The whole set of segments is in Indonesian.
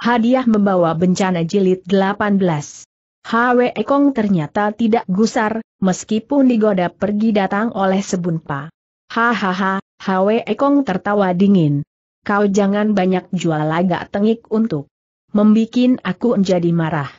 Hadiah membawa bencana jilid 18. Hwe Kong ternyata tidak gusar, meskipun digoda pergi datang oleh sebunpa. Hahaha, Hwe Kong tertawa dingin. Kau jangan banyak jual laga tengik untuk membikin aku menjadi marah.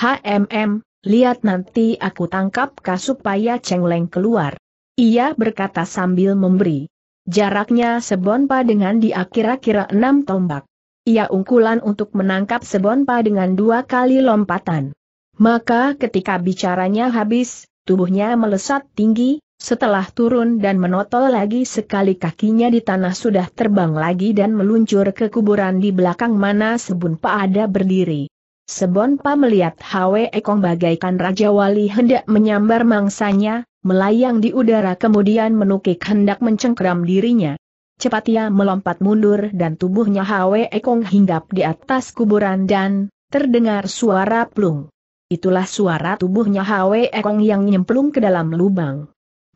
HMM, lihat nanti aku tangkap kau supaya cengleng keluar. Ia berkata sambil memberi jaraknya sebonpa dengan di kira-kira enam tombak. Ia ungkulan untuk menangkap sebonpa dengan dua kali lompatan. Maka ketika bicaranya habis, tubuhnya melesat tinggi, setelah turun dan menotol lagi sekali kakinya di tanah sudah terbang lagi dan meluncur ke kuburan di belakang mana sebonpa ada berdiri. Sebonpa melihat Hwe Ekong bagaikan Raja Wali hendak menyambar mangsanya, melayang di udara kemudian menukik hendak mencengkram dirinya. Cepat ia melompat mundur dan tubuhnya Hwe Kong hinggap di atas kuburan dan terdengar suara plung. Itulah suara tubuhnya Hwe Kong yang nyemplung ke dalam lubang.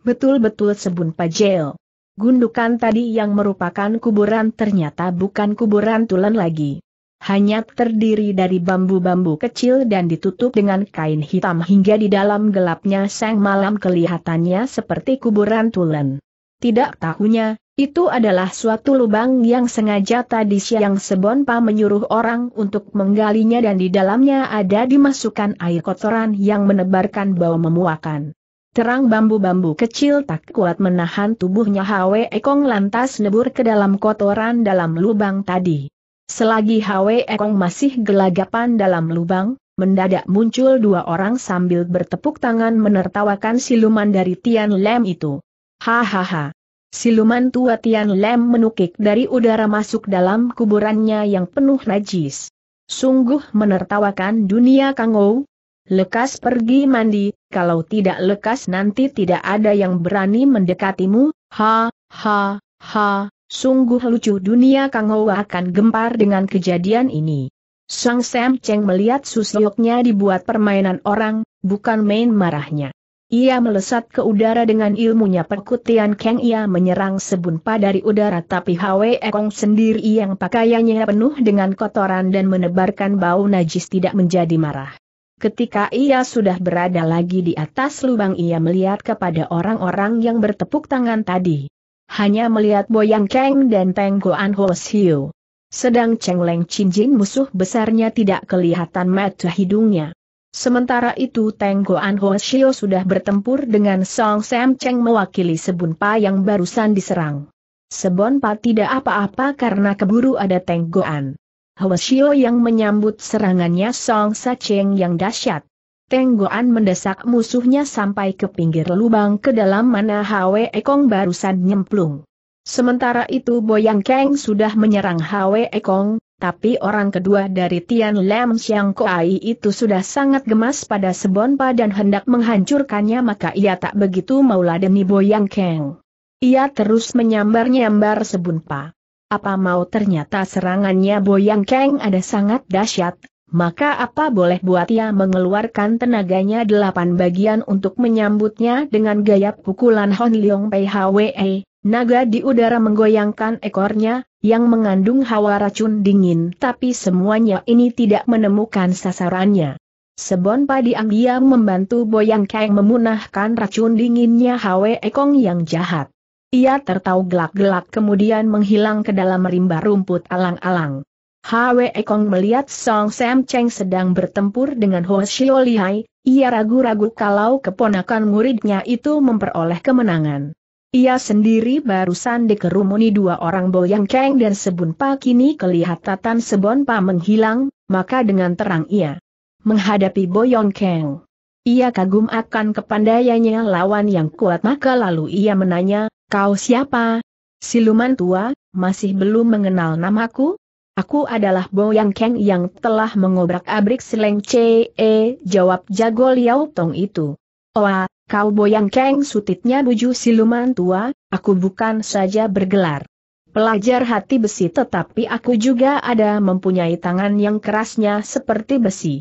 Betul-betul sebun pajel. Gundukan tadi yang merupakan kuburan ternyata bukan kuburan tulen lagi. Hanya terdiri dari bambu-bambu kecil dan ditutup dengan kain hitam hingga di dalam gelapnya sang malam kelihatannya seperti kuburan tulen. Tidak tahunya, itu adalah suatu lubang yang sengaja tadi siang Sebonpa menyuruh orang untuk menggalinya dan di dalamnya ada dimasukkan air kotoran yang menebarkan bau memuakan. Terang bambu-bambu kecil tak kuat menahan tubuhnya Hwe Ekong lantas nebur ke dalam kotoran dalam lubang tadi. Selagi Hwe Ekong masih gelagapan dalam lubang, mendadak muncul dua orang sambil bertepuk tangan menertawakan siluman dari Tian Lem itu. Hahaha. Siluman tua Tian Lem menukik dari udara masuk dalam kuburannya yang penuh najis. Sungguh menertawakan dunia Kangou. Lekas pergi mandi, kalau tidak lekas nanti tidak ada yang berani mendekatimu, ha, ha, ha, sungguh lucu dunia Kangou akan gempar dengan kejadian ini. Sang Sam Cheng melihat susuknya dibuat permainan orang, bukan main marahnya. Ia melesat ke udara dengan ilmunya perkutian Kang ia menyerang sebunpa dari udara tapi Hwe Kong sendiri yang pakaiannya penuh dengan kotoran dan menebarkan bau najis tidak menjadi marah. Ketika ia sudah berada lagi di atas lubang ia melihat kepada orang-orang yang bertepuk tangan tadi. Hanya melihat Boyang Kang dan Teng Goan Ho Siu. Sedang Cheng Leng Chin Jin musuh besarnya tidak kelihatan mata hidungnya. Sementara itu Teng Goan Ho Shio sudah bertempur dengan Song Sam Cheng mewakili Sebunpa yang barusan diserang. Sebonpa tidak apa-apa karena keburu ada Teng Goan. Ho yang menyambut serangannya Song Sa Cheng yang dahsyat. Teng Goan mendesak musuhnya sampai ke pinggir lubang ke dalam mana Hwe Ekong barusan nyemplung. Sementara itu Boyang Keng sudah menyerang Hwe Ekong, tapi orang kedua dari Tian Lam Xiang Koai itu sudah sangat gemas pada Sebonpa dan hendak menghancurkannya maka ia tak begitu maulah demi Boyang Keng. Ia terus menyambar-nyambar Sebonpa. Apa mau ternyata serangannya Boyang Keng ada sangat dahsyat, maka apa boleh buat ia mengeluarkan tenaganya delapan bagian untuk menyambutnya dengan gaya pukulan Hon Leong Pei Hwe, naga di udara menggoyangkan ekornya, yang mengandung hawa racun dingin tapi semuanya ini tidak menemukan sasarannya. Sebon padi diam membantu Boyang Kang memunahkan racun dinginnya Hwe Ekong yang jahat. Ia tertawa gelak-gelak kemudian menghilang ke dalam rimba rumput alang-alang. Hwe Ekong melihat Song Sam Cheng sedang bertempur dengan Ho Xiu Lihai, ia ragu-ragu kalau keponakan muridnya itu memperoleh kemenangan. Ia sendiri barusan dikerumuni dua orang Boyang Kang dan Sebun Pa kini kelihatan sebun Pa menghilang, maka dengan terang ia menghadapi Boyang Kang. Ia kagum akan kepandaiannya lawan yang kuat maka lalu ia menanya, kau siapa? Siluman tua, masih belum mengenal namaku? Aku adalah Boyang Kang yang telah mengobrak-abrik Seleng Ce, jawab jago Liao Tong itu. Oa, Kau boyang keng, sutitnya buju siluman tua, aku bukan saja bergelar. Pelajar hati besi tetapi aku juga ada mempunyai tangan yang kerasnya seperti besi.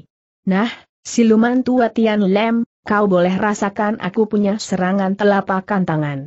Nah, siluman tua Tian Lem, kau boleh rasakan aku punya serangan telapakan tangan.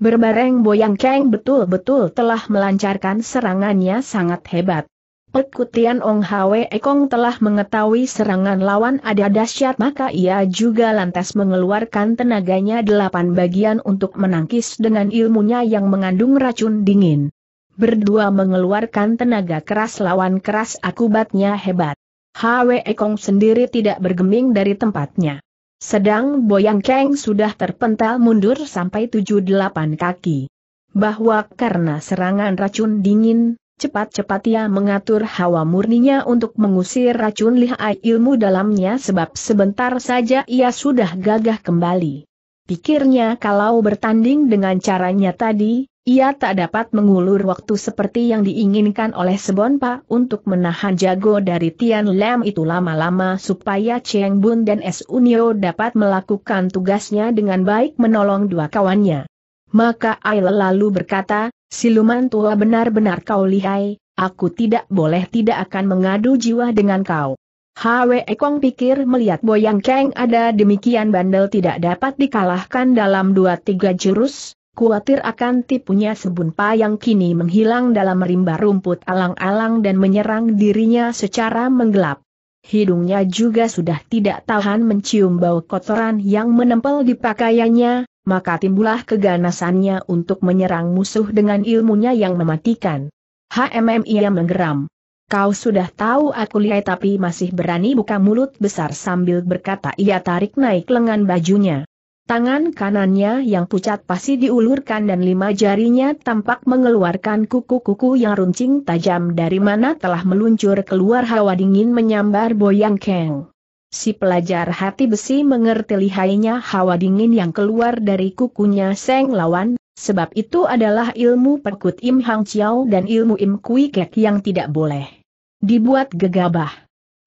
Berbareng Boyang keng betul-betul telah melancarkan serangannya sangat hebat. Perkutian Ong Hwe Ekong telah mengetahui serangan lawan ada dahsyat maka ia juga lantas mengeluarkan tenaganya delapan bagian untuk menangkis dengan ilmunya yang mengandung racun dingin. Berdua mengeluarkan tenaga keras lawan keras akibatnya hebat. Hwe Ekong sendiri tidak bergeming dari tempatnya. Sedang Boyang Keng sudah terpental mundur sampai tujuh delapan kaki. Bahwa karena serangan racun dingin, cepat-cepat ia mengatur hawa murninya untuk mengusir racun lihai ilmu dalamnya sebab sebentar saja ia sudah gagah kembali. Pikirnya kalau bertanding dengan caranya tadi, ia tak dapat mengulur waktu seperti yang diinginkan oleh Sebonpa untuk menahan jago dari Tian Lam itu lama-lama supaya Cheng Bun dan S. Unio dapat melakukan tugasnya dengan baik menolong dua kawannya. Maka Ail lalu berkata, Siluman tua benar-benar kau lihai, aku tidak boleh tidak akan mengadu jiwa dengan kau. Hwe Kong pikir melihat Boyang Kang ada demikian bandel tidak dapat dikalahkan dalam dua tiga jurus, khawatir akan tipunya sebun yang kini menghilang dalam rimba rumput alang-alang dan menyerang dirinya secara menggelap. Hidungnya juga sudah tidak tahan mencium bau kotoran yang menempel di pakaiannya, maka timbullah keganasannya untuk menyerang musuh dengan ilmunya yang mematikan. HMM ia menggeram. Kau sudah tahu aku lihat tapi masih berani buka mulut besar sambil berkata ia tarik naik lengan bajunya. Tangan kanannya yang pucat pasti diulurkan dan lima jarinya tampak mengeluarkan kuku-kuku yang runcing tajam dari mana telah meluncur keluar hawa dingin menyambar Boyang Keng. Si pelajar hati besi mengerti lihainya hawa dingin yang keluar dari kukunya Seng Lawan, sebab itu adalah ilmu perkut Im Hang Chiao dan ilmu Im Kui Kek yang tidak boleh dibuat gegabah.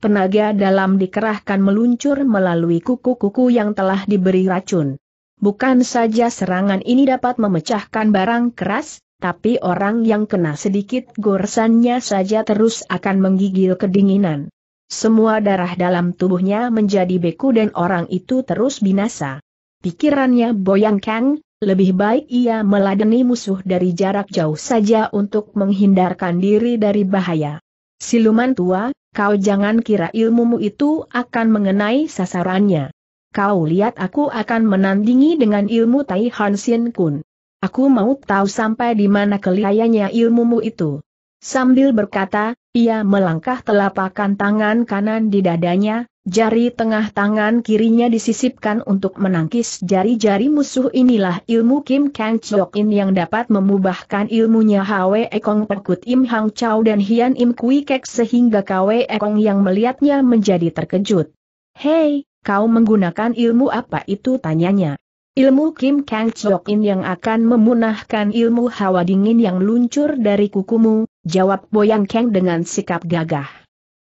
Tenaga dalam dikerahkan meluncur melalui kuku-kuku yang telah diberi racun. Bukan saja serangan ini dapat memecahkan barang keras, tapi orang yang kena sedikit goresannya saja terus akan menggigil kedinginan semua darah dalam tubuhnya menjadi beku dan orang itu terus binasa. Pikirannya Kang, lebih baik ia meladeni musuh dari jarak jauh saja untuk menghindarkan diri dari bahaya. Siluman tua, kau jangan kira ilmumu itu akan mengenai sasarannya. Kau lihat aku akan menandingi dengan ilmu Tai Han Sien Kun. Aku mau tahu sampai di mana kelihayanya ilmumu itu. Sambil berkata, ia melangkah telapakan tangan kanan di dadanya, jari tengah tangan kirinya disisipkan untuk menangkis jari-jari musuh inilah ilmu Kim Kang Chok In yang dapat memubahkan ilmunya Hwe Ekong Perkut Im Hang Chau dan Hian Im Kui Kek sehingga Kwe Ekong yang melihatnya menjadi terkejut. Hei, kau menggunakan ilmu apa itu tanyanya. Ilmu Kim Kang Chok In yang akan memunahkan ilmu hawa dingin yang luncur dari kukumu, jawab Boyang Kang dengan sikap gagah.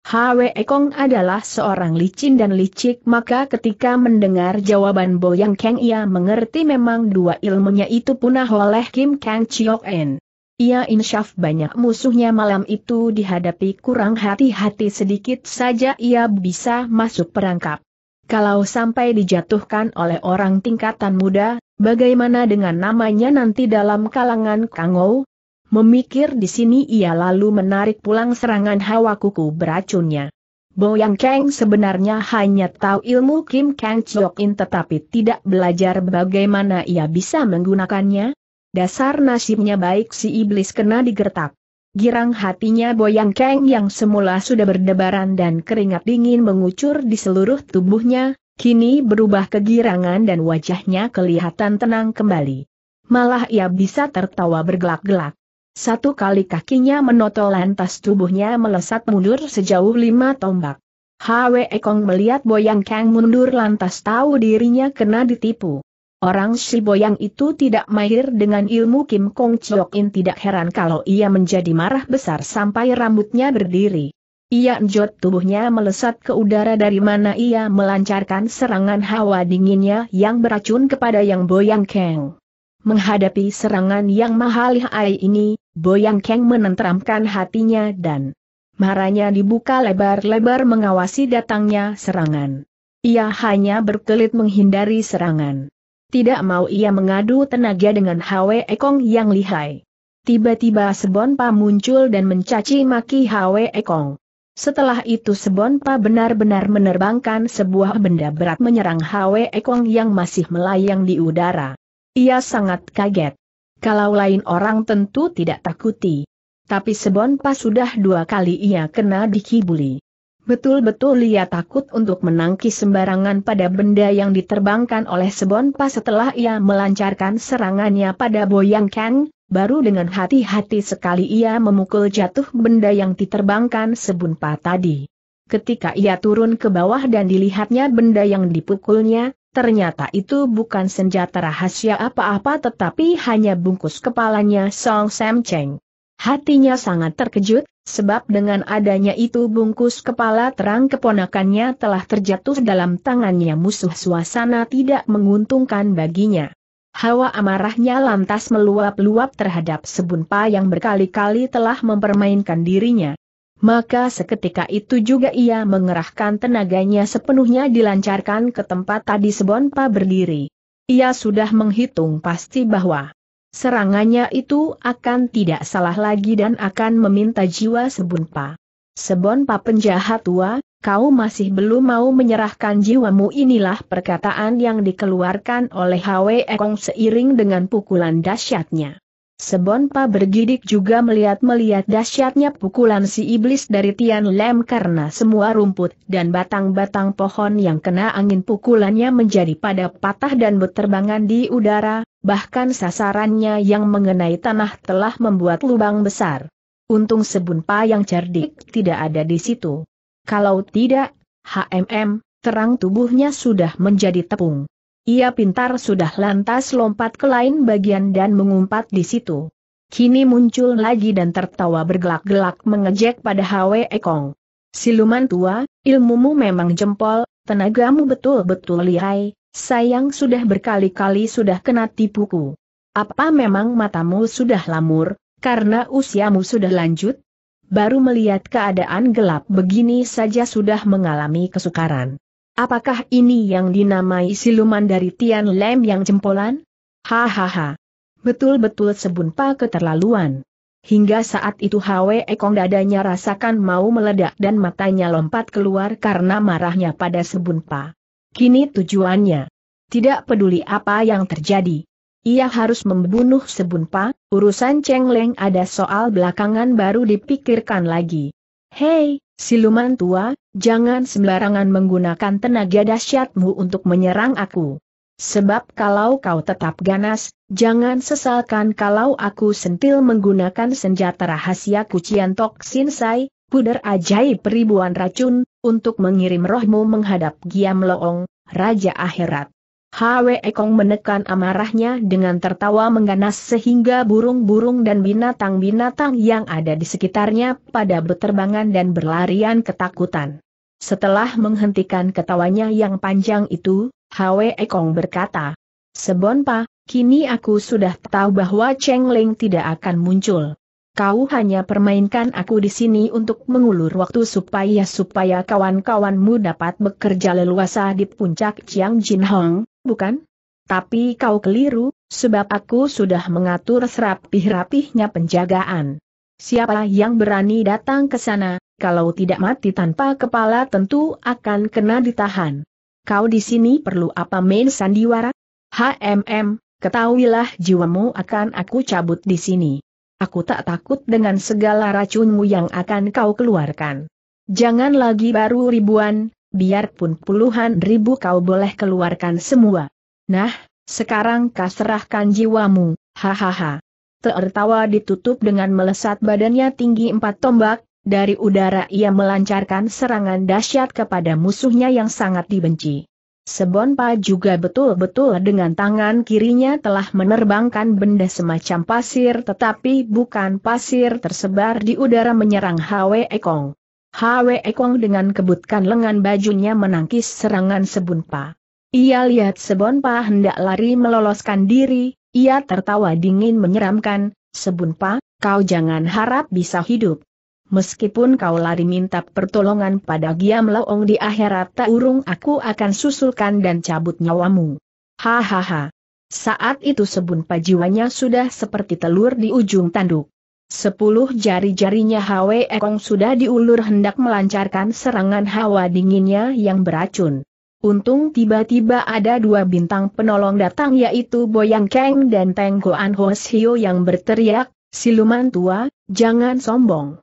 Hwe Kong adalah seorang licin dan licik maka ketika mendengar jawaban Boyang Kang ia mengerti memang dua ilmunya itu punah oleh Kim Kang Chok In. Ia insyaf banyak musuhnya malam itu dihadapi kurang hati-hati sedikit saja ia bisa masuk perangkap. Kalau sampai dijatuhkan oleh orang tingkatan muda, bagaimana dengan namanya nanti dalam kalangan Kangou? Memikir di sini ia lalu menarik pulang serangan hawa kuku beracunnya. Boyang Kang sebenarnya hanya tahu ilmu Kim Kang Chok-in tetapi tidak belajar bagaimana ia bisa menggunakannya. Dasar nasibnya baik si iblis kena digertak. Girang hatinya Boyang Kang yang semula sudah berdebaran dan keringat dingin mengucur di seluruh tubuhnya, kini berubah kegirangan dan wajahnya kelihatan tenang kembali. Malah ia bisa tertawa bergelak-gelak. Satu kali kakinya menotol lantas tubuhnya melesat mundur sejauh lima tombak. Hwe Kong melihat Boyang Kang mundur lantas tahu dirinya kena ditipu. Orang si boyang itu tidak mahir dengan ilmu Kim Kong Chok In tidak heran kalau ia menjadi marah besar sampai rambutnya berdiri. Ia njot tubuhnya melesat ke udara dari mana ia melancarkan serangan hawa dinginnya yang beracun kepada yang boyang Keng. Menghadapi serangan yang mahalihai ini, Boyang Keng menenteramkan hatinya dan marahnya dibuka lebar-lebar mengawasi datangnya serangan. Ia hanya berkelit menghindari serangan. Tidak mau ia mengadu tenaga dengan Hwe Ekong yang lihai. Tiba-tiba Sebonpa muncul dan mencaci maki Hwe Ekong. Setelah itu Sebonpa benar-benar menerbangkan sebuah benda berat menyerang Hwe Ekong yang masih melayang di udara. Ia sangat kaget. Kalau lain orang tentu tidak takuti. Tapi Sebonpa sudah dua kali ia kena dikibuli. Betul-betul ia takut untuk menangkis sembarangan pada benda yang diterbangkan oleh Sebonpa setelah ia melancarkan serangannya pada Boyang Kang, baru dengan hati-hati sekali ia memukul jatuh benda yang diterbangkan Sebonpa tadi. Ketika ia turun ke bawah dan dilihatnya benda yang dipukulnya, ternyata itu bukan senjata rahasia apa-apa tetapi hanya bungkus kepalanya Song Sam Cheng. Hatinya sangat terkejut, sebab dengan adanya itu bungkus kepala terang keponakannya telah terjatuh dalam tangannya musuh suasana tidak menguntungkan baginya. Hawa amarahnya lantas meluap-luap terhadap sebunpa yang berkali-kali telah mempermainkan dirinya. Maka seketika itu juga ia mengerahkan tenaganya sepenuhnya dilancarkan ke tempat tadi sebonpa berdiri. Ia sudah menghitung pasti bahwa Serangannya itu akan tidak salah lagi dan akan meminta jiwa Sebonpa. Sebonpa penjahat tua, kau masih belum mau menyerahkan jiwamu inilah perkataan yang dikeluarkan oleh Hwe Ekong seiring dengan pukulan dahsyatnya. Sebonpa bergidik juga melihat-melihat dahsyatnya pukulan si iblis dari Tian Lem karena semua rumput dan batang-batang pohon yang kena angin pukulannya menjadi pada patah dan berterbangan di udara, bahkan sasarannya yang mengenai tanah telah membuat lubang besar. Untung Sebonpa yang cerdik tidak ada di situ. Kalau tidak, HMM, terang tubuhnya sudah menjadi tepung. Ia pintar sudah lantas lompat ke lain bagian dan mengumpat di situ. Kini muncul lagi dan tertawa bergelak-gelak mengejek pada Hwe Kong. Siluman tua, ilmumu memang jempol, tenagamu betul-betul lihai, sayang sudah berkali-kali sudah kena tipuku. Apa memang matamu sudah lamur, karena usiamu sudah lanjut? Baru melihat keadaan gelap begini saja sudah mengalami kesukaran. Apakah ini yang dinamai siluman dari Tian Lem yang jempolan? Hahaha. Betul-betul sebunpa keterlaluan. Hingga saat itu Hwe Ekong dadanya rasakan mau meledak dan matanya lompat keluar karena marahnya pada sebunpa. Kini tujuannya. Tidak peduli apa yang terjadi. Ia harus membunuh sebunpa, urusan Cheng Leng ada soal belakangan baru dipikirkan lagi. Hei, Siluman tua, jangan sembarangan menggunakan tenaga dahsyatmu untuk menyerang aku. Sebab kalau kau tetap ganas, jangan sesalkan kalau aku sentil menggunakan senjata rahasia kucian Tok Sin Sai, puder ajaib ribuan racun, untuk mengirim rohmu menghadap Giam Loong, Raja Akhirat. Hwe Kong menekan amarahnya dengan tertawa mengganas sehingga burung-burung dan binatang-binatang yang ada di sekitarnya pada berterbangan dan berlarian ketakutan. Setelah menghentikan ketawanya yang panjang itu, Hwe Kong berkata, Sebonpa, kini aku sudah tahu bahwa Cheng Ling tidak akan muncul. Kau hanya permainkan aku di sini untuk mengulur waktu supaya supaya kawan-kawanmu dapat bekerja leluasa di puncak Chiang Jin Hong, bukan? Tapi kau keliru, sebab aku sudah mengatur serapih-rapihnya penjagaan. Siapa yang berani datang ke sana, kalau tidak mati tanpa kepala tentu akan kena ditahan. Kau di sini perlu apa main sandiwara? HMM, ketahuilah jiwamu akan aku cabut di sini. Aku tak takut dengan segala racunmu yang akan kau keluarkan. Jangan lagi baru ribuan, biarpun puluhan ribu kau boleh keluarkan semua. Nah, sekarang kau serahkan jiwamu, hahaha. Tertawa ditutup dengan melesat badannya tinggi empat tombak, dari udara ia melancarkan serangan dahsyat kepada musuhnya yang sangat dibenci. Sebonpa juga betul-betul dengan tangan kirinya telah menerbangkan benda semacam pasir tetapi bukan pasir tersebar di udara menyerang Hwe Kong. Hwe Kong dengan kebutkan lengan bajunya menangkis serangan Sebonpa. Ia lihat Sebonpa hendak lari meloloskan diri, ia tertawa dingin menyeramkan, Sebonpa, kau jangan harap bisa hidup. Meskipun kau lari minta pertolongan pada Giam Laong di akhirat tak urung aku akan susulkan dan cabut nyawamu. Hahaha. Saat itu Sebunpa jiwanya sudah seperti telur di ujung tanduk. Sepuluh jari-jarinya Hwe Ekong sudah diulur hendak melancarkan serangan hawa dinginnya yang beracun. Untung tiba-tiba ada dua bintang penolong datang yaitu Boyang Kang dan Teng Goan Hosio yang berteriak, Siluman tua, jangan sombong.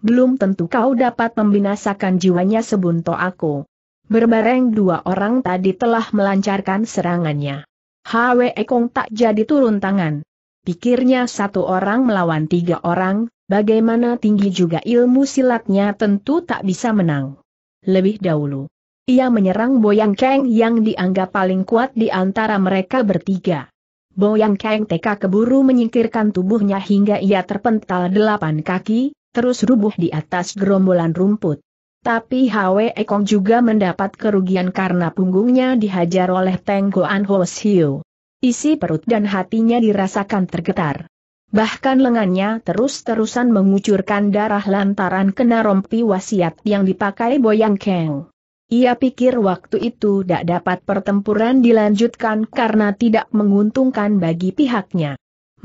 Belum tentu kau dapat membinasakan jiwanya sebunto aku. Berbareng dua orang tadi telah melancarkan serangannya. Hwe Ekong tak jadi turun tangan. Pikirnya satu orang melawan tiga orang, bagaimana tinggi juga ilmu silatnya tentu tak bisa menang. Lebih dahulu, ia menyerang Boyang Kang yang dianggap paling kuat di antara mereka bertiga. Boyang Kang TK keburu menyingkirkan tubuhnya hingga ia terpental delapan kaki, terus rubuh di atas gerombolan rumput. Tapi Hwe Ekong juga mendapat kerugian karena punggungnya dihajar oleh Tenggoan Hosio isi perut dan hatinya dirasakan tergetar. Bahkan lengannya terus-terusan mengucurkan darah lantaran kena rompi wasiat yang dipakai Boyang Keng. Ia pikir waktu itu tak dapat pertempuran dilanjutkan karena tidak menguntungkan bagi pihaknya.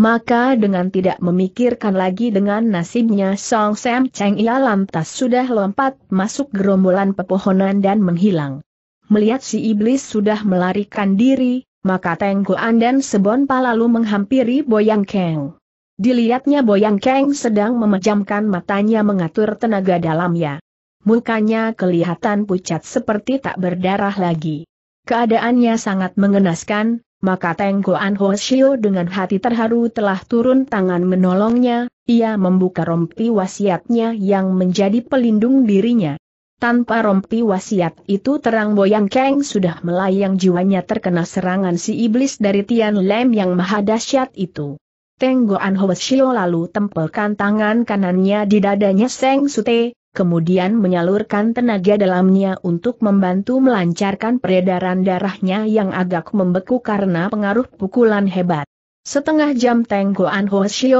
Maka dengan tidak memikirkan lagi dengan nasibnya Song Sam Cheng ia lantas sudah lompat masuk gerombolan pepohonan dan menghilang. Melihat si iblis sudah melarikan diri, maka An dan Sebon lalu menghampiri Boyang Keng. Dilihatnya Boyang Keng sedang memejamkan matanya mengatur tenaga dalamnya. Mukanya kelihatan pucat seperti tak berdarah lagi. Keadaannya sangat mengenaskan, maka Ho Shio dengan hati terharu telah turun tangan menolongnya, ia membuka rompi wasiatnya yang menjadi pelindung dirinya. Tanpa rompi wasiat itu terang Boyang Kang sudah melayang jiwanya terkena serangan si iblis dari Tian Lem yang maha dahsyat itu. Teng Goan lalu tempelkan tangan kanannya di dadanya Seng Sute, kemudian menyalurkan tenaga dalamnya untuk membantu melancarkan peredaran darahnya yang agak membeku karena pengaruh pukulan hebat. Setengah jam Teng Goan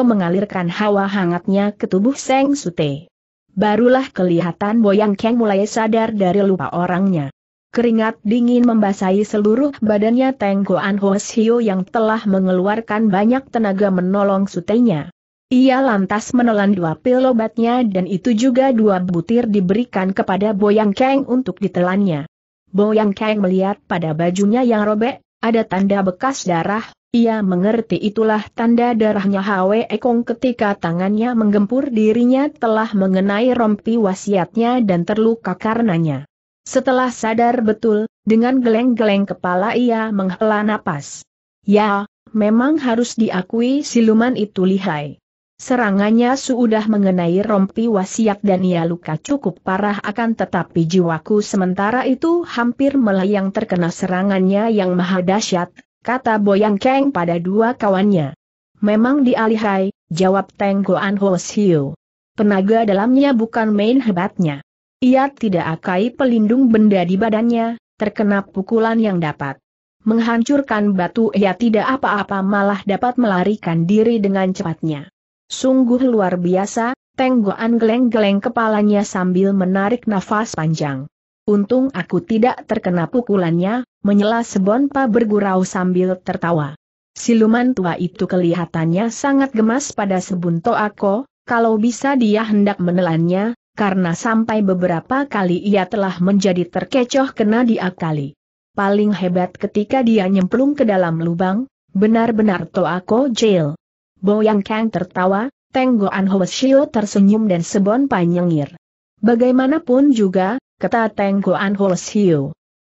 mengalirkan hawa hangatnya ke tubuh Seng Sute. Barulah kelihatan Boyang Keng mulai sadar dari lupa orangnya. Keringat dingin membasahi seluruh badannya Teng Goan Hosio yang telah mengeluarkan banyak tenaga menolong sutenya. Ia lantas menelan dua pil obatnya dan itu juga dua butir diberikan kepada Boyang Keng untuk ditelannya. Boyang Keng melihat pada bajunya yang robek, ada tanda bekas darah, ia mengerti itulah tanda darahnya Hwe Ekong ketika tangannya menggempur dirinya telah mengenai rompi wasiatnya dan terluka karenanya. Setelah sadar betul, dengan geleng-geleng kepala ia menghela napas. Ya, memang harus diakui siluman itu lihai. Serangannya sudah mengenai rompi wasiat dan ia luka cukup parah akan tetapi jiwaku sementara itu hampir melayang terkena serangannya yang maha dahsyat, kata Boyang Cheng pada dua kawannya. Memang dialihai, jawab Teng Goan Ho Siu. Tenaga dalamnya bukan main hebatnya. Ia tidak akai pelindung benda di badannya, terkena pukulan yang dapat menghancurkan batu ia tidak apa-apa malah dapat melarikan diri dengan cepatnya. Sungguh luar biasa, Tenggoan geleng-geleng kepalanya sambil menarik nafas panjang. Untung aku tidak terkena pukulannya, menyela Sebonpa bergurau sambil tertawa. Siluman tua itu kelihatannya sangat gemas pada Sebunto aku, kalau bisa dia hendak menelannya, karena sampai beberapa kali ia telah menjadi terkecoh kena diakali. Paling hebat ketika dia nyemplung ke dalam lubang, benar-benar Toako jail. Boyang Kang tertawa, Tenggoan Hoesio tersenyum dan Sebon Panyengir. Bagaimanapun juga, kata Teng Goan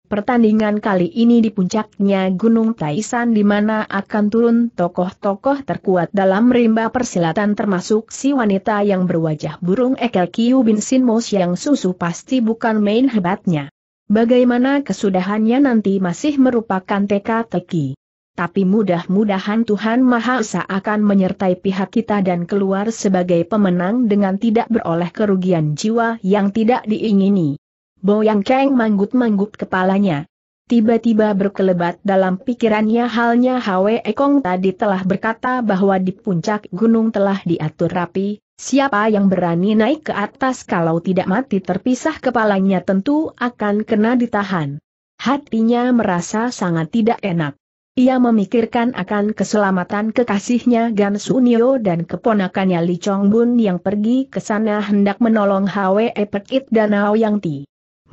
Pertandingan kali ini di puncaknya Gunung Taisan di mana akan turun tokoh-tokoh terkuat dalam rimba persilatan termasuk si wanita yang berwajah burung Ekel Kiu Bin Sin Mos yang susu pasti bukan main hebatnya. Bagaimana kesudahannya nanti masih merupakan teka-teki. Tapi mudah-mudahan Tuhan Maha Esa akan menyertai pihak kita dan keluar sebagai pemenang dengan tidak beroleh kerugian jiwa yang tidak diingini yang Cheng manggut-manggut kepalanya. Tiba-tiba berkelebat dalam pikirannya halnya Hwe Kong tadi telah berkata bahwa di puncak gunung telah diatur rapi, siapa yang berani naik ke atas kalau tidak mati terpisah kepalanya tentu akan kena ditahan. Hatinya merasa sangat tidak enak. Ia memikirkan akan keselamatan kekasihnya Gan Sunio dan keponakannya Li Chong Bun yang pergi ke sana hendak menolong Hwe Pekit dan Yang Ti.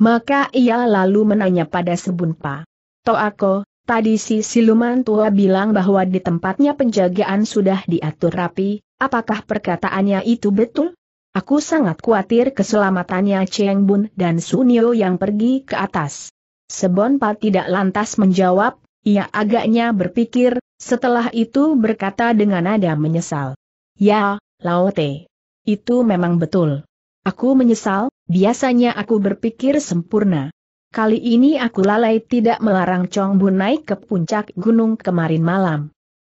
Maka ia lalu menanya pada Sebunpa. Toako, tadi si siluman tua bilang bahwa di tempatnya penjagaan sudah diatur rapi, apakah perkataannya itu betul? Aku sangat khawatir keselamatannya Cheng Bun dan Sunio yang pergi ke atas. Sebonpa tidak lantas menjawab, ia agaknya berpikir, setelah itu berkata dengan nada menyesal. Ya, Laote. Itu memang betul. Aku menyesal, Biasanya aku berpikir sempurna. Kali ini aku lalai tidak melarang Chong Bun naik ke puncak gunung kemarin malam.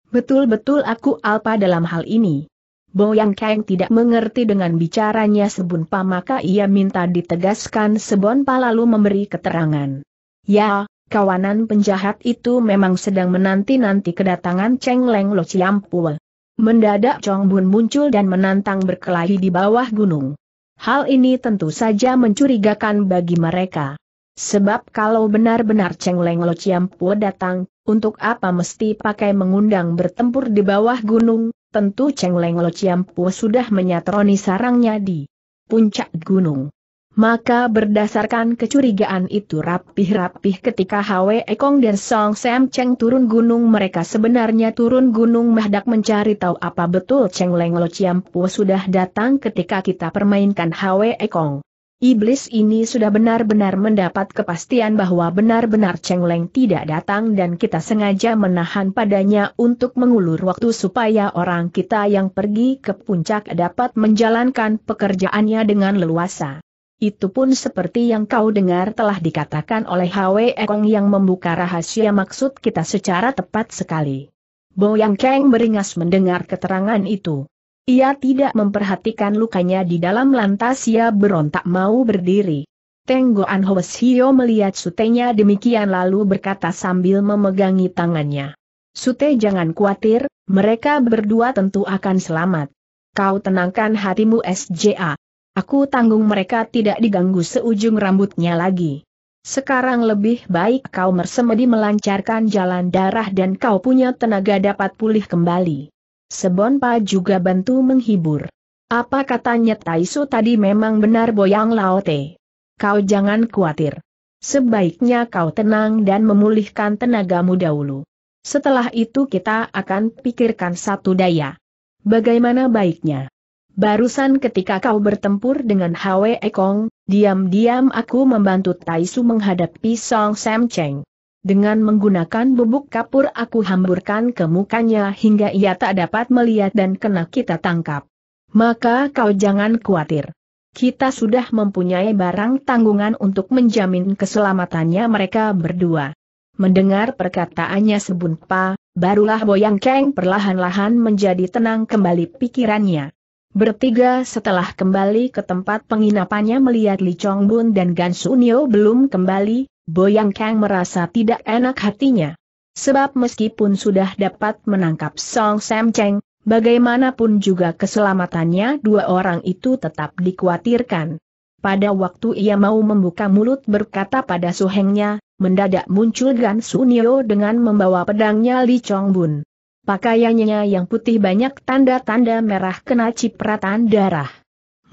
Betul-betul aku alpa dalam hal ini. Bo yang Kang tidak mengerti dengan bicaranya Sebunpa maka ia minta ditegaskan sebunpa lalu memberi keterangan. Ya, kawanan penjahat itu memang sedang menanti-nanti kedatangan Cheng Leng Lo Pua. Mendadak Chong Bun muncul dan menantang berkelahi di bawah gunung. Hal ini tentu saja mencurigakan bagi mereka. Sebab kalau benar-benar Cheng Leng Lo Chiampuo datang, untuk apa mesti pakai mengundang bertempur di bawah gunung, tentu Cheng Leng Lo Chiampuo sudah menyatroni sarangnya di puncak gunung. Maka berdasarkan kecurigaan itu rapih-rapih ketika Hwe Ekong dan Song Sam Cheng turun gunung mereka sebenarnya turun gunung mehdak mencari tahu apa betul Cheng Leng Lo Pua sudah datang ketika kita permainkan Hwe Ekong. Iblis ini sudah benar-benar mendapat kepastian bahwa benar-benar Cheng Leng tidak datang dan kita sengaja menahan padanya untuk mengulur waktu supaya orang kita yang pergi ke puncak dapat menjalankan pekerjaannya dengan leluasa. Itu pun seperti yang kau dengar telah dikatakan oleh Hwe Ekong yang membuka rahasia maksud kita secara tepat sekali. Boyang Kang beringas mendengar keterangan itu. Ia tidak memperhatikan lukanya di dalam lantas ia berontak mau berdiri. Tenggo Tenggoan Hio melihat sutenya demikian lalu berkata sambil memegangi tangannya. Sute jangan khawatir, mereka berdua tentu akan selamat. Kau tenangkan hatimu SJA, Aku tanggung mereka tidak diganggu seujung rambutnya lagi. Sekarang lebih baik kau mersemedi melancarkan jalan darah dan kau punya tenaga dapat pulih kembali. Sebonpa juga bantu menghibur. Apa katanya Taisu tadi memang benar Boyang Laote. Kau jangan khawatir. Sebaiknya kau tenang dan memulihkan tenagamu dahulu. Setelah itu kita akan pikirkan satu daya. Bagaimana baiknya? Barusan ketika kau bertempur dengan Hwe Ekong, diam-diam aku membantu Taisu menghadapi Song Sam Cheng. Dengan menggunakan bubuk kapur aku hamburkan ke mukanya hingga ia tak dapat melihat dan kena kita tangkap. Maka kau jangan khawatir. Kita sudah mempunyai barang tanggungan untuk menjamin keselamatannya mereka berdua. Mendengar perkataannya sebunpa, barulah Boyang Keng perlahan-lahan menjadi tenang kembali pikirannya. Bertiga setelah kembali ke tempat penginapannya melihat Li Chong Bun dan Gan Sunio belum kembali, Boyang Kang merasa tidak enak hatinya. Sebab meskipun sudah dapat menangkap Song Sam Cheng, bagaimanapun juga keselamatannya dua orang itu tetap dikhawatirkan. Pada waktu ia mau membuka mulut berkata pada suhengnya, mendadak muncul Gan Sunio dengan membawa pedangnya Li Chong Bun. Pakaiannya yang putih banyak tanda-tanda merah kena cipratan darah.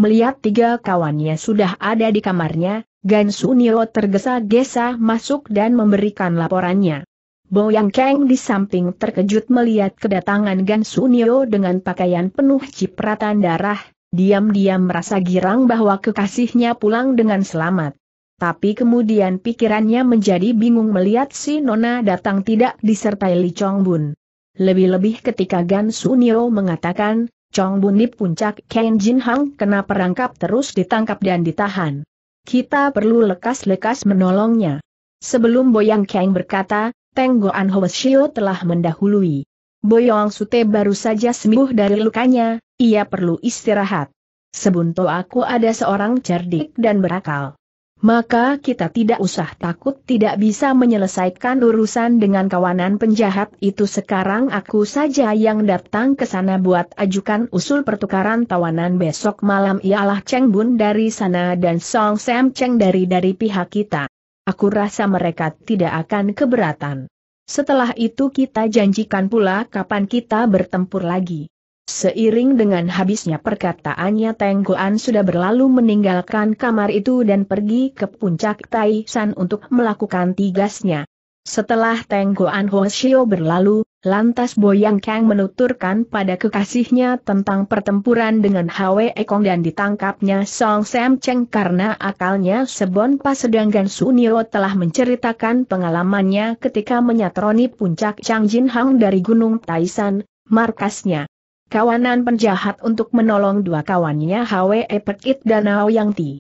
Melihat tiga kawannya sudah ada di kamarnya, Gansu Sunio tergesa-gesa masuk dan memberikan laporannya. Boyang Kang di samping terkejut melihat kedatangan Gansu Sunio dengan pakaian penuh cipratan darah, diam-diam merasa girang bahwa kekasihnya pulang dengan selamat. Tapi kemudian pikirannya menjadi bingung melihat si Nona datang tidak disertai Li Chong Bun. Lebih-lebih ketika Gan Sunio mengatakan, Chong Bun di puncak Ken Jin Hang kena perangkap terus ditangkap dan ditahan. Kita perlu lekas-lekas menolongnya. Sebelum Boyang Kang berkata, Teng Goan Ho telah mendahului. Boyang Sute baru saja sembuh dari lukanya, ia perlu istirahat. Sebuntu aku ada seorang cerdik dan berakal maka kita tidak usah takut tidak bisa menyelesaikan urusan dengan kawanan penjahat itu sekarang aku saja yang datang ke sana buat ajukan usul pertukaran tawanan besok malam ialah Cheng Bun dari sana dan Song Sam Cheng dari dari pihak kita. Aku rasa mereka tidak akan keberatan. Setelah itu kita janjikan pula kapan kita bertempur lagi. Seiring dengan habisnya perkataannya Teng sudah berlalu meninggalkan kamar itu dan pergi ke puncak Tai San untuk melakukan tigasnya. Setelah Teng Goan Hoshio berlalu, lantas Boyang Kang menuturkan pada kekasihnya tentang pertempuran dengan Hwe Kong dan ditangkapnya Song Sam Cheng karena akalnya sebon pas sedangkan Sunio telah menceritakan pengalamannya ketika menyatroni puncak Changjin Hang dari Gunung Taishan, markasnya kawanan penjahat untuk menolong dua kawannya Hwe Pekit dan Hau Yang Ti.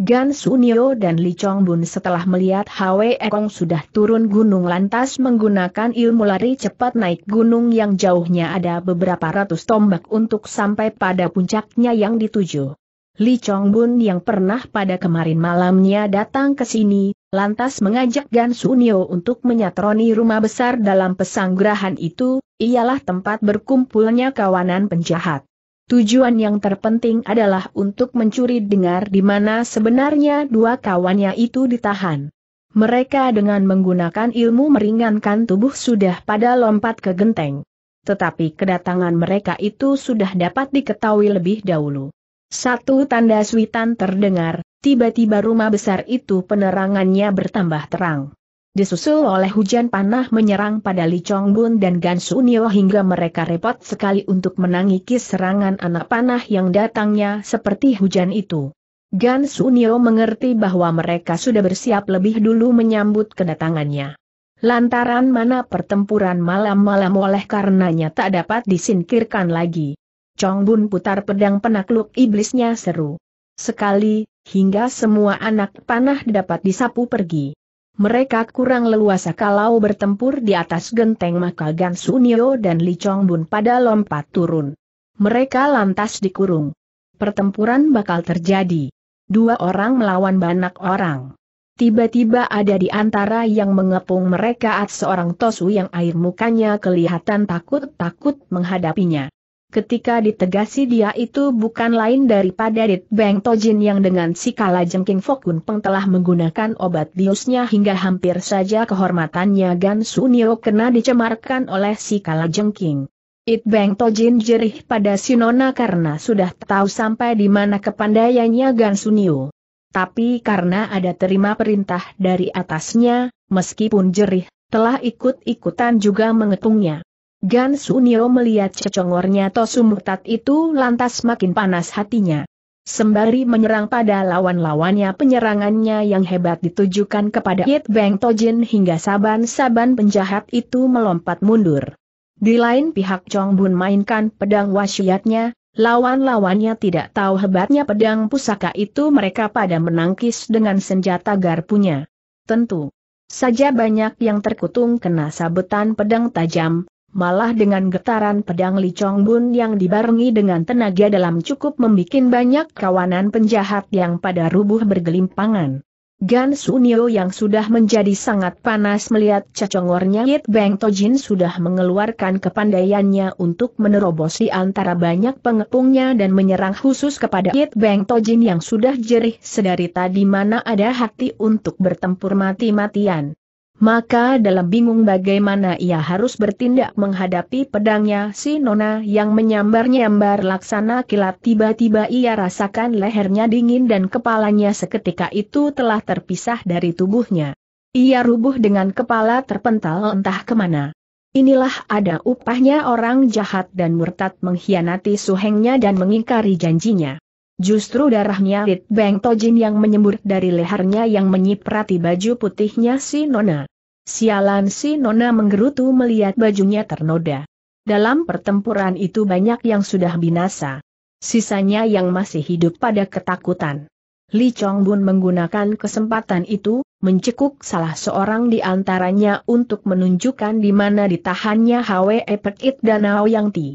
Gan Sunio dan Li Chong Bun setelah melihat Hwe Kong sudah turun gunung lantas menggunakan ilmu lari cepat naik gunung yang jauhnya ada beberapa ratus tombak untuk sampai pada puncaknya yang dituju. Li Chongbun yang pernah pada kemarin malamnya datang ke sini, lantas mengajak Gan Sunio untuk menyatroni rumah besar dalam pesanggrahan itu, ialah tempat berkumpulnya kawanan penjahat. Tujuan yang terpenting adalah untuk mencuri dengar di mana sebenarnya dua kawannya itu ditahan. Mereka dengan menggunakan ilmu meringankan tubuh sudah pada lompat ke genteng. Tetapi kedatangan mereka itu sudah dapat diketahui lebih dahulu. Satu tanda suitan terdengar, tiba-tiba rumah besar itu penerangannya bertambah terang. Disusul oleh hujan panah menyerang pada Li Chongbun dan Gan Nio hingga mereka repot sekali untuk menangiki serangan anak panah yang datangnya seperti hujan itu. Gan Nio mengerti bahwa mereka sudah bersiap lebih dulu menyambut kedatangannya. Lantaran mana pertempuran malam-malam oleh karenanya tak dapat disingkirkan lagi. Chong Bun putar pedang penakluk iblisnya seru. Sekali, hingga semua anak panah dapat disapu pergi. Mereka kurang leluasa kalau bertempur di atas genteng maka Gan Sunio dan Li Chong Bun pada lompat turun. Mereka lantas dikurung. Pertempuran bakal terjadi. Dua orang melawan banyak orang. Tiba-tiba ada di antara yang mengepung mereka at seorang Tosu yang air mukanya kelihatan takut-takut menghadapinya. Ketika ditegasi dia itu bukan lain daripada Dit Beng Tojin yang dengan si kala jengking Fokun Peng telah menggunakan obat biusnya hingga hampir saja kehormatannya Gan Sunio kena dicemarkan oleh si kala jengking. It Beng Tojin jerih pada si Nona karena sudah tahu sampai di mana kepandaiannya Gan Sunio. Tapi karena ada terima perintah dari atasnya, meskipun jerih, telah ikut-ikutan juga mengetungnya. Gan Sunio melihat cecongornya Tosu Murtad itu lantas makin panas hatinya. Sembari menyerang pada lawan-lawannya penyerangannya yang hebat ditujukan kepada Yit Beng Tojin hingga saban-saban penjahat itu melompat mundur. Di lain pihak Chong Bun mainkan pedang wasiatnya, lawan-lawannya tidak tahu hebatnya pedang pusaka itu mereka pada menangkis dengan senjata garpunya. Tentu saja banyak yang terkutung kena sabetan pedang tajam, Malah dengan getaran pedang Li Chong Bun yang dibarengi dengan tenaga dalam cukup membuat banyak kawanan penjahat yang pada rubuh bergelimpangan. Gan Sunio yang sudah menjadi sangat panas melihat cacongornya Yit Beng Tojin sudah mengeluarkan kepandaiannya untuk menerobosi antara banyak pengepungnya dan menyerang khusus kepada Yit Beng Tojin yang sudah jerih sedari tadi mana ada hati untuk bertempur mati-matian. Maka dalam bingung bagaimana ia harus bertindak menghadapi pedangnya si Nona yang menyambar-nyambar laksana kilat tiba-tiba ia rasakan lehernya dingin dan kepalanya seketika itu telah terpisah dari tubuhnya. Ia rubuh dengan kepala terpental entah kemana. Inilah ada upahnya orang jahat dan murtad mengkhianati suhengnya dan mengingkari janjinya. Justru darahnya Lit Beng Tojin yang menyembur dari lehernya yang menyiprati baju putihnya si Nona. Sialan si Nona menggerutu melihat bajunya ternoda. Dalam pertempuran itu banyak yang sudah binasa. Sisanya yang masih hidup pada ketakutan. Li Chong Bun menggunakan kesempatan itu, mencekuk salah seorang di antaranya untuk menunjukkan di mana ditahannya Hwe It Danau Yang Ti.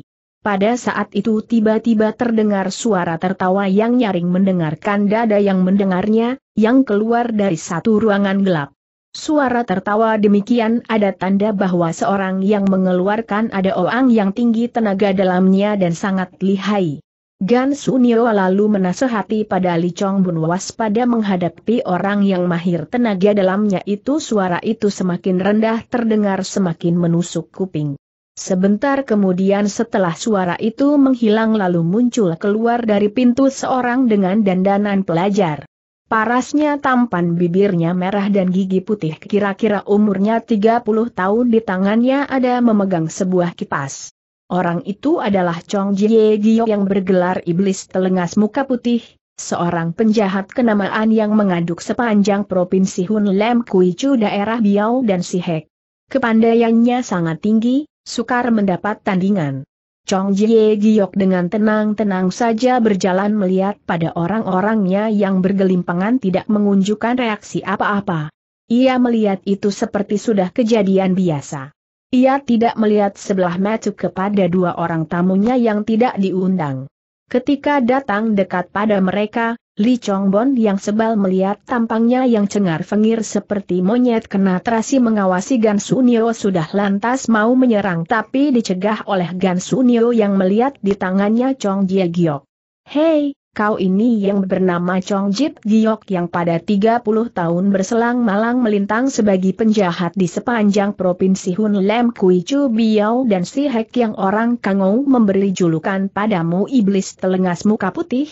Pada saat itu tiba-tiba terdengar suara tertawa yang nyaring mendengarkan dada yang mendengarnya, yang keluar dari satu ruangan gelap. Suara tertawa demikian ada tanda bahwa seorang yang mengeluarkan ada orang yang tinggi tenaga dalamnya dan sangat lihai. Gan Sunio lalu menasehati pada Li Chong Bun waspada menghadapi orang yang mahir tenaga dalamnya itu suara itu semakin rendah terdengar semakin menusuk kuping. Sebentar kemudian setelah suara itu menghilang lalu muncul keluar dari pintu seorang dengan dandanan pelajar. Parasnya tampan bibirnya merah dan gigi putih kira-kira umurnya 30 tahun di tangannya ada memegang sebuah kipas. Orang itu adalah Chong Jie Gyo yang bergelar iblis telengas muka putih, seorang penjahat kenamaan yang mengaduk sepanjang provinsi Hun Lem Kui Chu daerah Biao dan Sihek. Kepandaiannya sangat tinggi, sukar mendapat tandingan. Chong Jie Giok dengan tenang-tenang saja berjalan melihat pada orang-orangnya yang bergelimpangan tidak mengunjukkan reaksi apa-apa. Ia melihat itu seperti sudah kejadian biasa. Ia tidak melihat sebelah mata kepada dua orang tamunya yang tidak diundang. Ketika datang dekat pada mereka, Li Chongbon yang sebal melihat tampangnya yang cengar-fengir seperti monyet kena terasi mengawasi Gansu Nio sudah lantas mau menyerang tapi dicegah oleh Gansu Nio yang melihat di tangannya Chong Jie Giok. Hei, kau ini yang bernama Chong Jit Giok yang pada 30 tahun berselang malang melintang sebagai penjahat di sepanjang provinsi Hun Lem Kui Chu Biao dan si Hek yang orang Kangou memberi julukan padamu iblis telengas muka putih?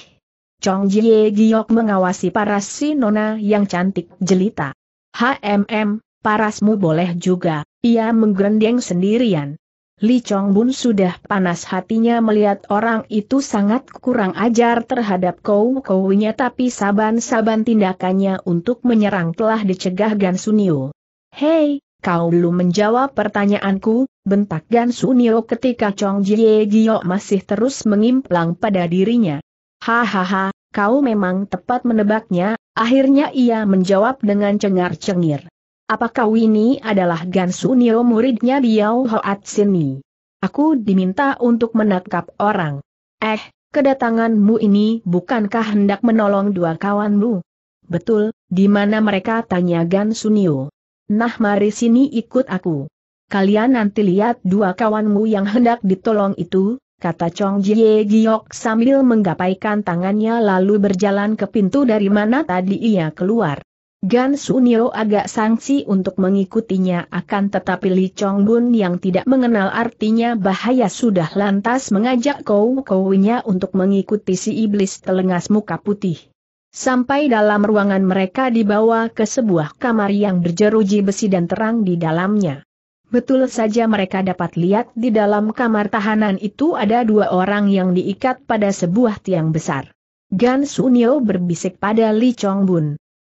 Chong Jie Giok mengawasi para si nona yang cantik jelita. HMM, parasmu boleh juga, ia menggerendeng sendirian. Li Chong Bun sudah panas hatinya melihat orang itu sangat kurang ajar terhadap kau-kounya tapi saban-saban tindakannya untuk menyerang telah dicegah Gan Sunio. Hei, kau belum menjawab pertanyaanku, bentak Gan Sunio ketika Chong Jie Gio masih terus mengimplang pada dirinya. Hahaha, kau memang tepat menebaknya, akhirnya ia menjawab dengan cengar-cengir apakah ini adalah Gansu Gansunio muridnya Biao Hoat Sini? Aku diminta untuk menangkap orang. Eh, kedatanganmu ini bukankah hendak menolong dua kawanmu? Betul, di mana mereka tanya Gansu Gansunio. Nah mari sini ikut aku. Kalian nanti lihat dua kawanmu yang hendak ditolong itu, kata Chong Jie Giok sambil menggapaikan tangannya lalu berjalan ke pintu dari mana tadi ia keluar. Gan Sunio agak sangsi untuk mengikutinya akan tetapi Li Chong Bun yang tidak mengenal artinya bahaya sudah lantas mengajak kau-kounya untuk mengikuti si iblis telengas muka putih. Sampai dalam ruangan mereka dibawa ke sebuah kamar yang berjeruji besi dan terang di dalamnya. Betul saja mereka dapat lihat di dalam kamar tahanan itu ada dua orang yang diikat pada sebuah tiang besar. Gan Sunio berbisik pada Li Chong Bun.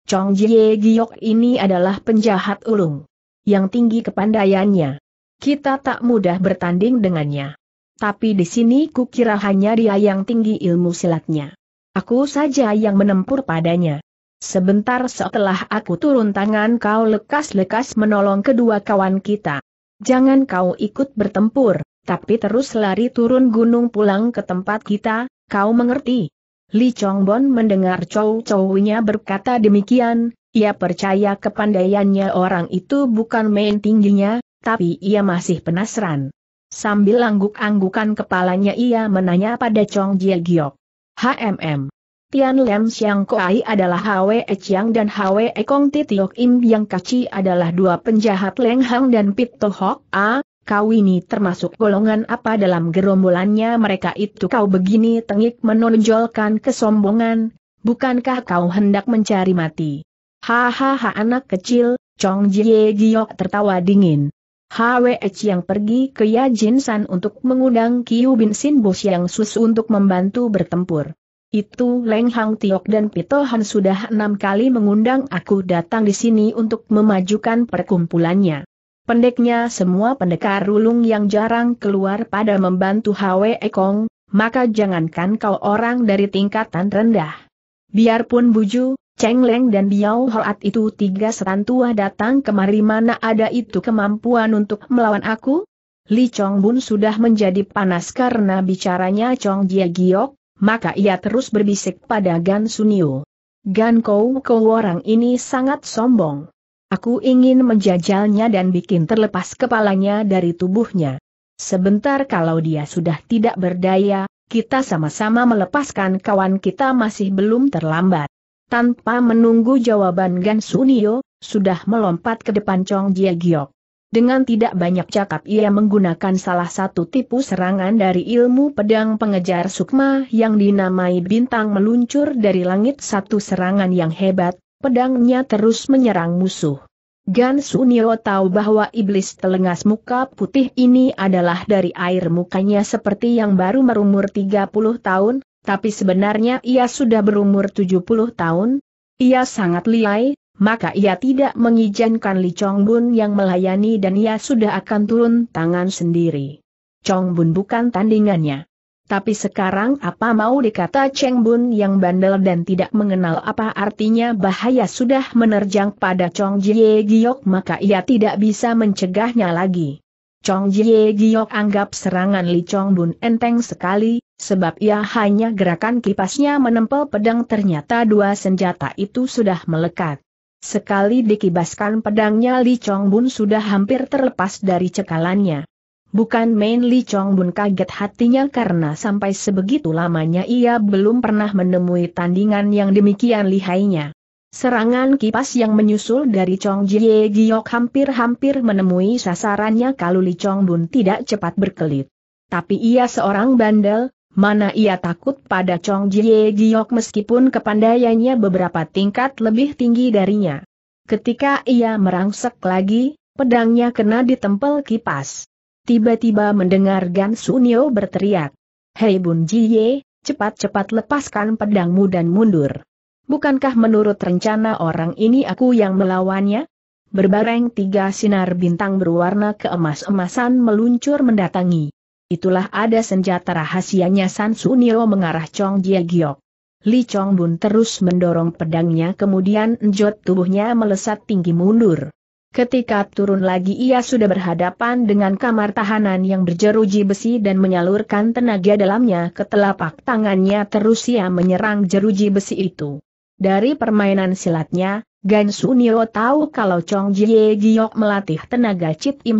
Chong Jie Giok ini adalah penjahat ulung. Yang tinggi kepandaiannya. Kita tak mudah bertanding dengannya. Tapi di sini kukira hanya dia yang tinggi ilmu silatnya. Aku saja yang menempur padanya. Sebentar setelah aku turun tangan kau lekas-lekas menolong kedua kawan kita. Jangan kau ikut bertempur, tapi terus lari turun gunung pulang ke tempat kita, kau mengerti? Li Chongbon mendengar Chow Chow-nya berkata demikian, ia percaya kepandaiannya orang itu bukan main tingginya, tapi ia masih penasaran. Sambil angguk-anggukan kepalanya ia menanya pada Chong Jie Giok. HMM. Tian Lem Siang Koai adalah Hwe Chiang dan Hwe Kong Titiok Im yang Kaci adalah dua penjahat Leng Hang dan Pit Tohok A, kau ini termasuk golongan apa dalam gerombolannya mereka itu kau begini tengik menonjolkan kesombongan, bukankah kau hendak mencari mati? Hahaha anak kecil, Chong Jie Giok tertawa dingin. HWH yang pergi ke Yajin San untuk mengundang Kiu Bin Sin Bos yang sus untuk membantu bertempur. Itu Leng Hang Tiok dan Pito Han sudah enam kali mengundang aku datang di sini untuk memajukan perkumpulannya. Pendeknya semua pendekar rulung yang jarang keluar pada membantu Hwe Kong, maka jangankan kau orang dari tingkatan rendah. Biarpun Buju, Cheng Leng dan Biao Hoat itu tiga setan tua datang kemari mana ada itu kemampuan untuk melawan aku? Li Chong Bun sudah menjadi panas karena bicaranya Chong Jie Giok, maka ia terus berbisik pada Gan Sunio. Gan Kou Kou orang ini sangat sombong. Aku ingin menjajalnya dan bikin terlepas kepalanya dari tubuhnya. Sebentar kalau dia sudah tidak berdaya, kita sama-sama melepaskan kawan kita masih belum terlambat. Tanpa menunggu jawaban Gan Sunio, sudah melompat ke depan Chong Jie Giok. Dengan tidak banyak cakap ia menggunakan salah satu tipu serangan dari ilmu pedang pengejar sukma yang dinamai bintang meluncur dari langit satu serangan yang hebat, pedangnya terus menyerang musuh. Gan Sunio tahu bahwa iblis telengas muka putih ini adalah dari air mukanya seperti yang baru berumur 30 tahun, tapi sebenarnya ia sudah berumur 70 tahun. Ia sangat liai, maka ia tidak mengizinkan Li Chong Bun yang melayani dan ia sudah akan turun tangan sendiri. Chong Bun bukan tandingannya. Tapi sekarang apa mau dikata Cheng Bun yang bandel dan tidak mengenal apa artinya bahaya sudah menerjang pada Chong Jie Giok maka ia tidak bisa mencegahnya lagi. Chong Jie Giok anggap serangan Li Chong Bun enteng sekali, sebab ia hanya gerakan kipasnya menempel pedang ternyata dua senjata itu sudah melekat. Sekali dikibaskan pedangnya Li Chong Bun sudah hampir terlepas dari cekalannya. Bukan Main Li Chong Bun kaget hatinya karena sampai sebegitu lamanya ia belum pernah menemui tandingan yang demikian lihainya. Serangan kipas yang menyusul dari Chong Jie Giok hampir-hampir menemui sasarannya kalau Li Chong Bun tidak cepat berkelit. Tapi ia seorang bandel, Mana ia takut pada Chong Jie Giok meskipun kepandaiannya beberapa tingkat lebih tinggi darinya. Ketika ia merangsek lagi, pedangnya kena ditempel kipas tiba-tiba mendengar Gan Sunio berteriak. Hei Bun Jiye, cepat-cepat lepaskan pedangmu dan mundur. Bukankah menurut rencana orang ini aku yang melawannya? Berbareng tiga sinar bintang berwarna keemas-emasan meluncur mendatangi. Itulah ada senjata rahasianya San Sunio mengarah Chong Jie Giok. Li Chong Bun terus mendorong pedangnya kemudian njot tubuhnya melesat tinggi mundur. Ketika turun lagi ia sudah berhadapan dengan kamar tahanan yang berjeruji besi dan menyalurkan tenaga dalamnya ke telapak tangannya terus ia menyerang jeruji besi itu. Dari permainan silatnya, Gan Niro tahu kalau Chong Jie Giok melatih tenaga Chit Im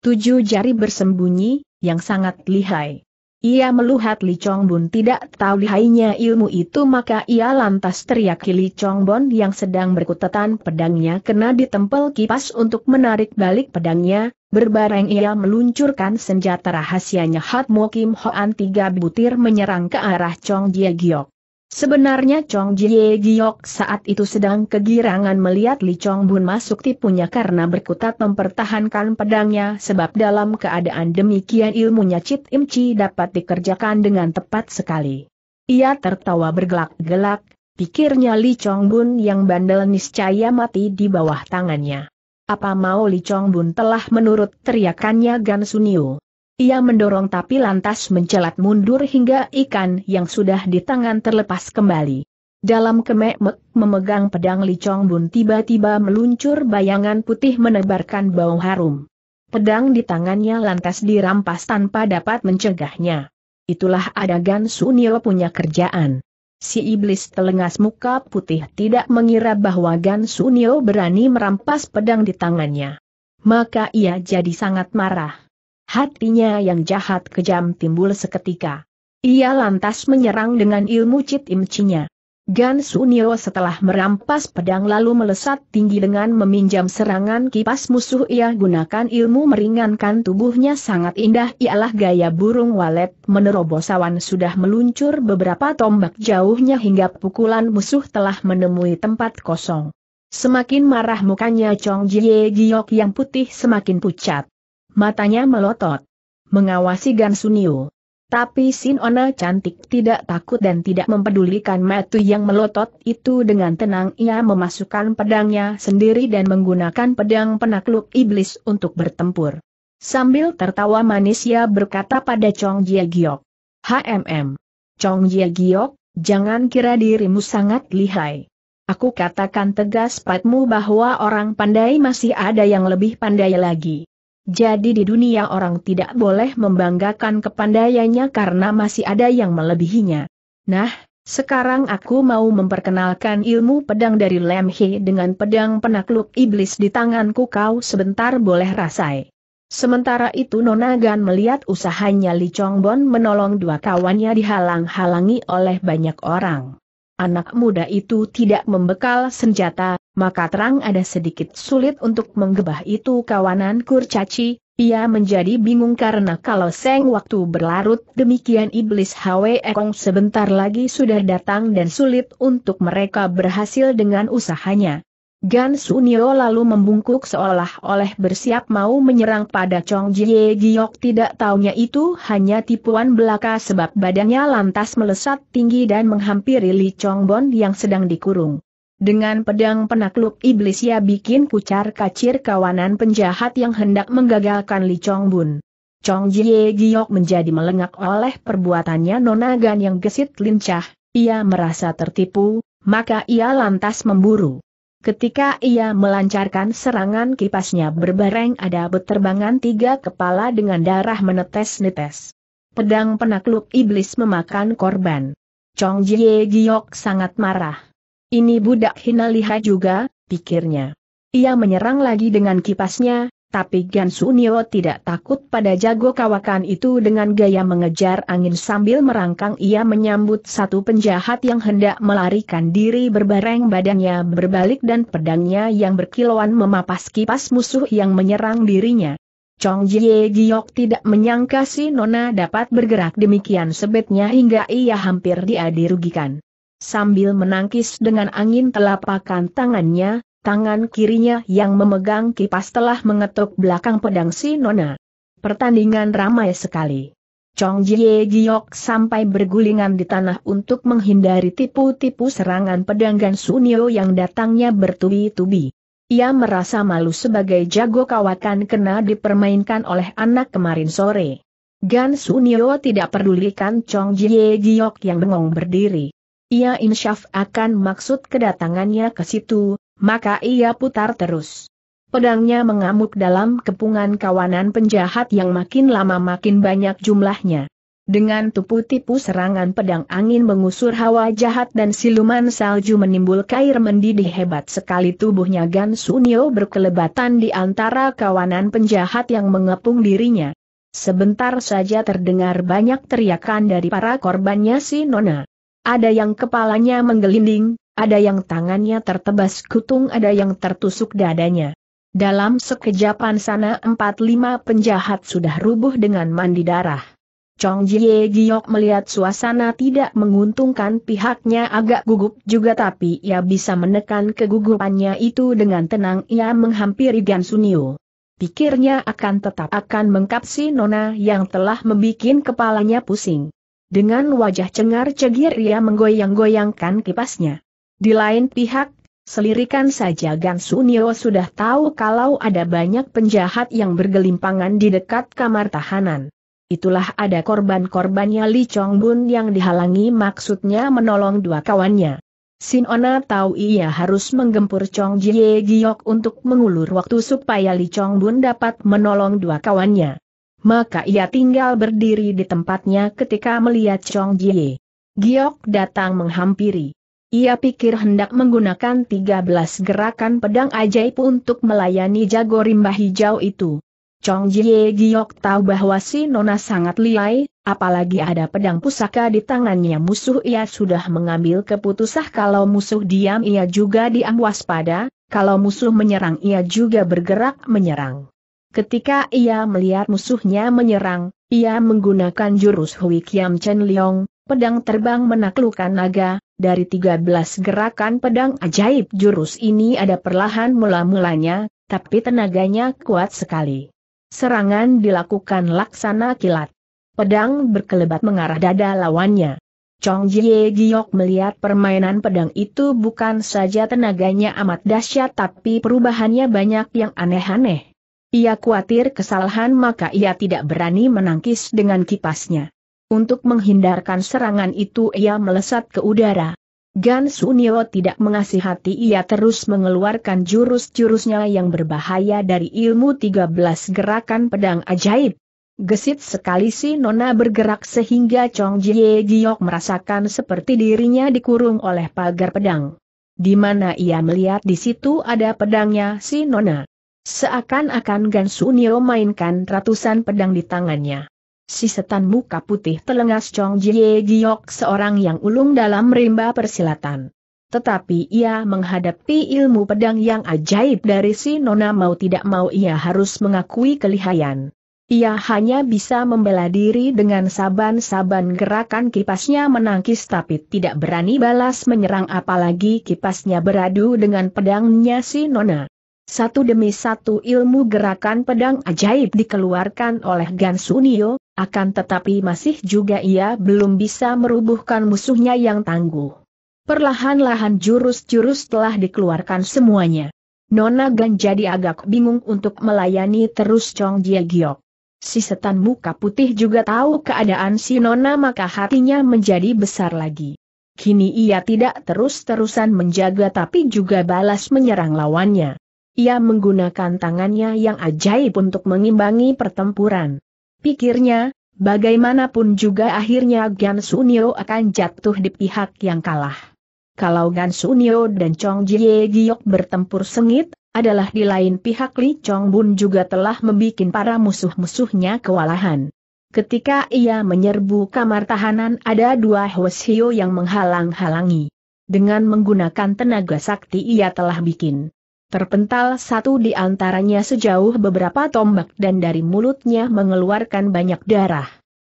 tujuh jari bersembunyi, yang sangat lihai. Ia melihat Li Chong Bun tidak tahu lihainya ilmu itu maka ia lantas teriak Li Chong Bun yang sedang berkutatan pedangnya kena ditempel kipas untuk menarik balik pedangnya, berbareng ia meluncurkan senjata rahasianya Hat Mo Kim Hoan tiga butir menyerang ke arah Chong Jie Giok. Sebenarnya Chong Jie Giok saat itu sedang kegirangan melihat Li Chong Bun masuk tipunya karena berkutat mempertahankan pedangnya sebab dalam keadaan demikian ilmunya Cit Im Chi dapat dikerjakan dengan tepat sekali. Ia tertawa bergelak-gelak, pikirnya Li Chong Bun yang bandel niscaya mati di bawah tangannya. Apa mau Li Chong Bun telah menurut teriakannya Gan Sunio. Ia mendorong tapi lantas mencelat mundur hingga ikan yang sudah di tangan terlepas kembali. Dalam kemek memegang pedang licong Chong Bun tiba-tiba meluncur bayangan putih menebarkan bau harum. Pedang di tangannya lantas dirampas tanpa dapat mencegahnya. Itulah adegan Sunio punya kerjaan. Si iblis telengas muka putih tidak mengira bahwa Gan Sunio berani merampas pedang di tangannya. Maka ia jadi sangat marah. Hatinya yang jahat kejam timbul seketika. Ia lantas menyerang dengan ilmu cit imcinya. Gan Sunio setelah merampas pedang lalu melesat tinggi dengan meminjam serangan kipas musuh ia gunakan ilmu meringankan tubuhnya sangat indah ialah gaya burung walet menerobos awan sudah meluncur beberapa tombak jauhnya hingga pukulan musuh telah menemui tempat kosong. Semakin marah mukanya Chong Jie Giok yang putih semakin pucat matanya melotot. Mengawasi Gan Sunio. Tapi Sinona cantik tidak takut dan tidak mempedulikan metu yang melotot itu dengan tenang ia memasukkan pedangnya sendiri dan menggunakan pedang penakluk iblis untuk bertempur. Sambil tertawa manis ia berkata pada Chong Jia Giok. HMM. Chong Jia Giok, jangan kira dirimu sangat lihai. Aku katakan tegas padamu bahwa orang pandai masih ada yang lebih pandai lagi. Jadi di dunia orang tidak boleh membanggakan kepandaiannya karena masih ada yang melebihinya. Nah, sekarang aku mau memperkenalkan ilmu pedang dari Lemhi dengan pedang penakluk iblis di tanganku kau sebentar boleh rasai. Sementara itu Nonagan melihat usahanya Li Chongbon menolong dua kawannya dihalang-halangi oleh banyak orang anak muda itu tidak membekal senjata, maka terang ada sedikit sulit untuk menggebah itu kawanan kurcaci, ia menjadi bingung karena kalau seng waktu berlarut demikian iblis Hwe Ekong sebentar lagi sudah datang dan sulit untuk mereka berhasil dengan usahanya. Gan Sunio lalu membungkuk seolah olah bersiap mau menyerang pada Chong Jie Giok tidak taunya itu hanya tipuan belaka sebab badannya lantas melesat tinggi dan menghampiri Li Chong Bon yang sedang dikurung. Dengan pedang penakluk iblis ia bikin pucar kacir kawanan penjahat yang hendak menggagalkan Li Chong Bun. Chong Jie Giok menjadi melengak oleh perbuatannya Nona Gan yang gesit lincah, ia merasa tertipu, maka ia lantas memburu. Ketika ia melancarkan serangan kipasnya berbareng ada beterbangan tiga kepala dengan darah menetes-netes. Pedang penakluk iblis memakan korban. Chong Jie Giok sangat marah. Ini budak hina liha juga, pikirnya. Ia menyerang lagi dengan kipasnya, tapi Gansu Nio tidak takut pada jago kawakan itu dengan gaya mengejar angin sambil merangkang ia menyambut satu penjahat yang hendak melarikan diri berbareng badannya berbalik dan pedangnya yang berkilauan memapas kipas musuh yang menyerang dirinya. Chong Jie Giok tidak menyangka si Nona dapat bergerak demikian sebetnya hingga ia hampir dia dirugikan. Sambil menangkis dengan angin telapakan tangannya, tangan kirinya yang memegang kipas telah mengetuk belakang pedang si Nona. Pertandingan ramai sekali. Chong Jie Giok sampai bergulingan di tanah untuk menghindari tipu-tipu serangan pedang Gan Sunio yang datangnya bertubi-tubi. Ia merasa malu sebagai jago kawakan kena dipermainkan oleh anak kemarin sore. Gan Sunio tidak pedulikan Chong Jie Giok yang bengong berdiri. Ia insyaf akan maksud kedatangannya ke situ, maka ia putar terus. Pedangnya mengamuk dalam kepungan kawanan penjahat yang makin lama makin banyak jumlahnya. Dengan tupu-tipu serangan pedang angin mengusur hawa jahat dan siluman salju menimbulkan air mendidih hebat sekali tubuhnya Gan Sunio berkelebatan di antara kawanan penjahat yang mengepung dirinya. Sebentar saja terdengar banyak teriakan dari para korbannya si Nona. Ada yang kepalanya menggelinding, ada yang tangannya tertebas kutung ada yang tertusuk dadanya. Dalam sekejapan sana empat lima penjahat sudah rubuh dengan mandi darah. Chong Jie Giok melihat suasana tidak menguntungkan pihaknya agak gugup juga tapi ia bisa menekan kegugupannya itu dengan tenang ia menghampiri Gan Sunio. Pikirnya akan tetap akan mengkapsi Nona yang telah membuat kepalanya pusing. Dengan wajah cengar-cegir ia menggoyang-goyangkan kipasnya. Di lain pihak, selirikan saja Gansu Nio sudah tahu kalau ada banyak penjahat yang bergelimpangan di dekat kamar tahanan. Itulah ada korban-korbannya Li Chong Bun yang dihalangi maksudnya menolong dua kawannya. Sinona tahu ia harus menggempur Chong Jie Giok untuk mengulur waktu supaya Li Chong Bun dapat menolong dua kawannya. Maka ia tinggal berdiri di tempatnya ketika melihat Chong Jie. Giok datang menghampiri. Ia pikir hendak menggunakan 13 gerakan pedang ajaib untuk melayani jago rimba hijau itu. Chong Jie Giok tahu bahwa si Nona sangat liai, apalagi ada pedang pusaka di tangannya musuh ia sudah mengambil keputusan kalau musuh diam ia juga diam waspada, kalau musuh menyerang ia juga bergerak menyerang. Ketika ia melihat musuhnya menyerang, ia menggunakan jurus Hui Kiam Chen Leong, pedang terbang menaklukkan naga, dari 13 gerakan pedang ajaib jurus ini ada perlahan mula-mulanya, tapi tenaganya kuat sekali. Serangan dilakukan laksana kilat. Pedang berkelebat mengarah dada lawannya. Chong Jie Giok melihat permainan pedang itu bukan saja tenaganya amat dahsyat tapi perubahannya banyak yang aneh-aneh. Ia khawatir kesalahan maka ia tidak berani menangkis dengan kipasnya. Untuk menghindarkan serangan itu ia melesat ke udara. Gan Sunio tidak mengasihati ia terus mengeluarkan jurus-jurusnya yang berbahaya dari ilmu 13 gerakan pedang ajaib. Gesit sekali si Nona bergerak sehingga Chong Jie Giok merasakan seperti dirinya dikurung oleh pagar pedang. Di mana ia melihat di situ ada pedangnya si Nona. Seakan-akan Gan Sunio mainkan ratusan pedang di tangannya si setan muka putih telengas Chong Jie Giok seorang yang ulung dalam rimba persilatan. Tetapi ia menghadapi ilmu pedang yang ajaib dari si Nona mau tidak mau ia harus mengakui kelihaian. Ia hanya bisa membela diri dengan saban-saban gerakan kipasnya menangkis tapi tidak berani balas menyerang apalagi kipasnya beradu dengan pedangnya si Nona. Satu demi satu ilmu gerakan pedang ajaib dikeluarkan oleh Gansunio, akan tetapi masih juga ia belum bisa merubuhkan musuhnya yang tangguh. Perlahan-lahan jurus-jurus telah dikeluarkan semuanya. Nona Gan jadi agak bingung untuk melayani terus Chong Jie Giok. Si setan muka putih juga tahu keadaan si Nona maka hatinya menjadi besar lagi. Kini ia tidak terus-terusan menjaga tapi juga balas menyerang lawannya. Ia menggunakan tangannya yang ajaib untuk mengimbangi pertempuran. Pikirnya, bagaimanapun juga akhirnya Gan Sunio akan jatuh di pihak yang kalah. Kalau Gan Sunio dan Chong Jie Giok bertempur sengit, adalah di lain pihak Li Chong Bun juga telah membuat para musuh-musuhnya kewalahan. Ketika ia menyerbu kamar tahanan ada dua Hio yang menghalang-halangi. Dengan menggunakan tenaga sakti ia telah bikin Terpental satu di antaranya sejauh beberapa tombak dan dari mulutnya mengeluarkan banyak darah.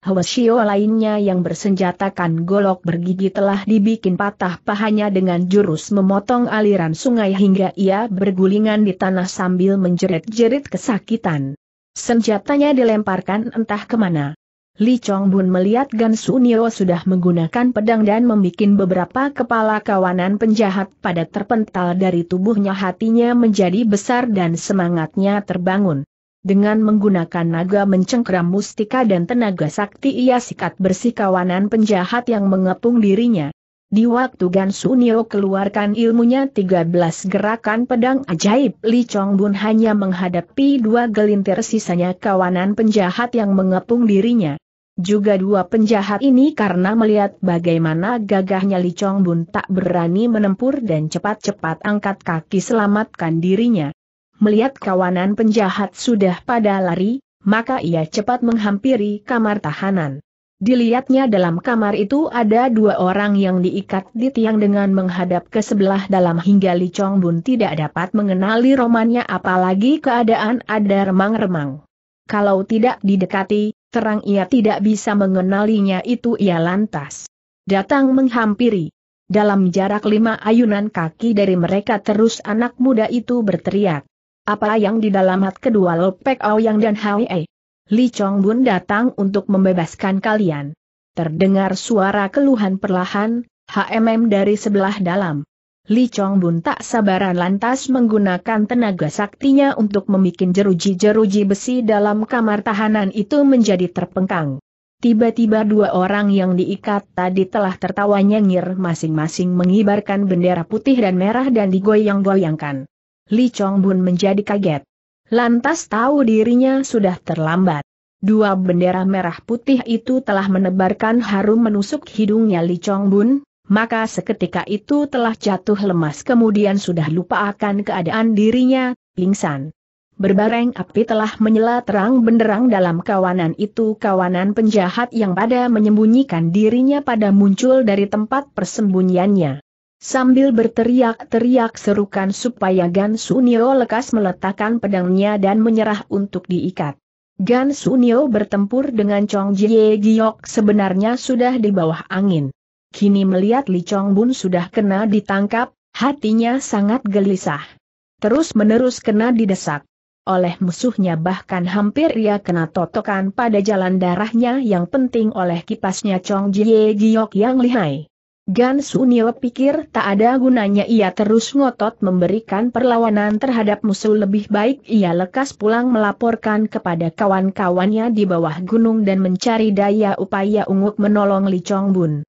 Hwasio lainnya yang bersenjatakan golok bergigi telah dibikin patah pahanya dengan jurus memotong aliran sungai hingga ia bergulingan di tanah sambil menjerit-jerit kesakitan. Senjatanya dilemparkan entah kemana. Li Chong Bun melihat Gan Nio sudah menggunakan pedang dan membuat beberapa kepala kawanan penjahat pada terpental dari tubuhnya hatinya menjadi besar dan semangatnya terbangun. Dengan menggunakan naga mencengkram mustika dan tenaga sakti ia sikat bersih kawanan penjahat yang mengepung dirinya. Di waktu Gan Nio keluarkan ilmunya 13 gerakan pedang ajaib, Li Chong Bun hanya menghadapi dua gelintir sisanya kawanan penjahat yang mengepung dirinya. Juga dua penjahat ini karena melihat bagaimana gagahnya Li Chong Bun tak berani menempur dan cepat-cepat angkat kaki selamatkan dirinya. Melihat kawanan penjahat sudah pada lari, maka ia cepat menghampiri kamar tahanan. Dilihatnya dalam kamar itu ada dua orang yang diikat di tiang dengan menghadap ke sebelah dalam hingga Li Chong Bun tidak dapat mengenali romannya apalagi keadaan ada remang-remang. Kalau tidak didekati, terang ia tidak bisa mengenalinya itu ia lantas. Datang menghampiri. Dalam jarak lima ayunan kaki dari mereka terus anak muda itu berteriak. Apa yang di dalam hat kedua Lopek Yang dan Hwe? Li Chong Bun datang untuk membebaskan kalian. Terdengar suara keluhan perlahan, HMM dari sebelah dalam. Li Chong Bun tak sabaran lantas menggunakan tenaga saktinya untuk membuat jeruji-jeruji besi dalam kamar tahanan itu menjadi terpengkang. Tiba-tiba dua orang yang diikat tadi telah tertawa nyengir masing-masing mengibarkan bendera putih dan merah dan digoyang-goyangkan. Li Chong Bun menjadi kaget. Lantas tahu dirinya sudah terlambat. Dua bendera merah putih itu telah menebarkan harum menusuk hidungnya Li Chong Bun, maka seketika itu telah jatuh lemas kemudian sudah lupa akan keadaan dirinya, pingsan. Berbareng api telah menyela terang benderang dalam kawanan itu kawanan penjahat yang pada menyembunyikan dirinya pada muncul dari tempat persembunyiannya. Sambil berteriak-teriak serukan supaya Gan Nio lekas meletakkan pedangnya dan menyerah untuk diikat. Gan Nio bertempur dengan Chong Jie Giok sebenarnya sudah di bawah angin. Kini melihat Li Chong Bun sudah kena ditangkap, hatinya sangat gelisah. Terus-menerus kena didesak. Oleh musuhnya bahkan hampir ia kena totokan pada jalan darahnya yang penting oleh kipasnya Chong Jie Giok yang lihai. Gan Sunil pikir tak ada gunanya ia terus ngotot memberikan perlawanan terhadap musuh lebih baik ia lekas pulang melaporkan kepada kawan-kawannya di bawah gunung dan mencari daya upaya unguk menolong Li Chong Bun.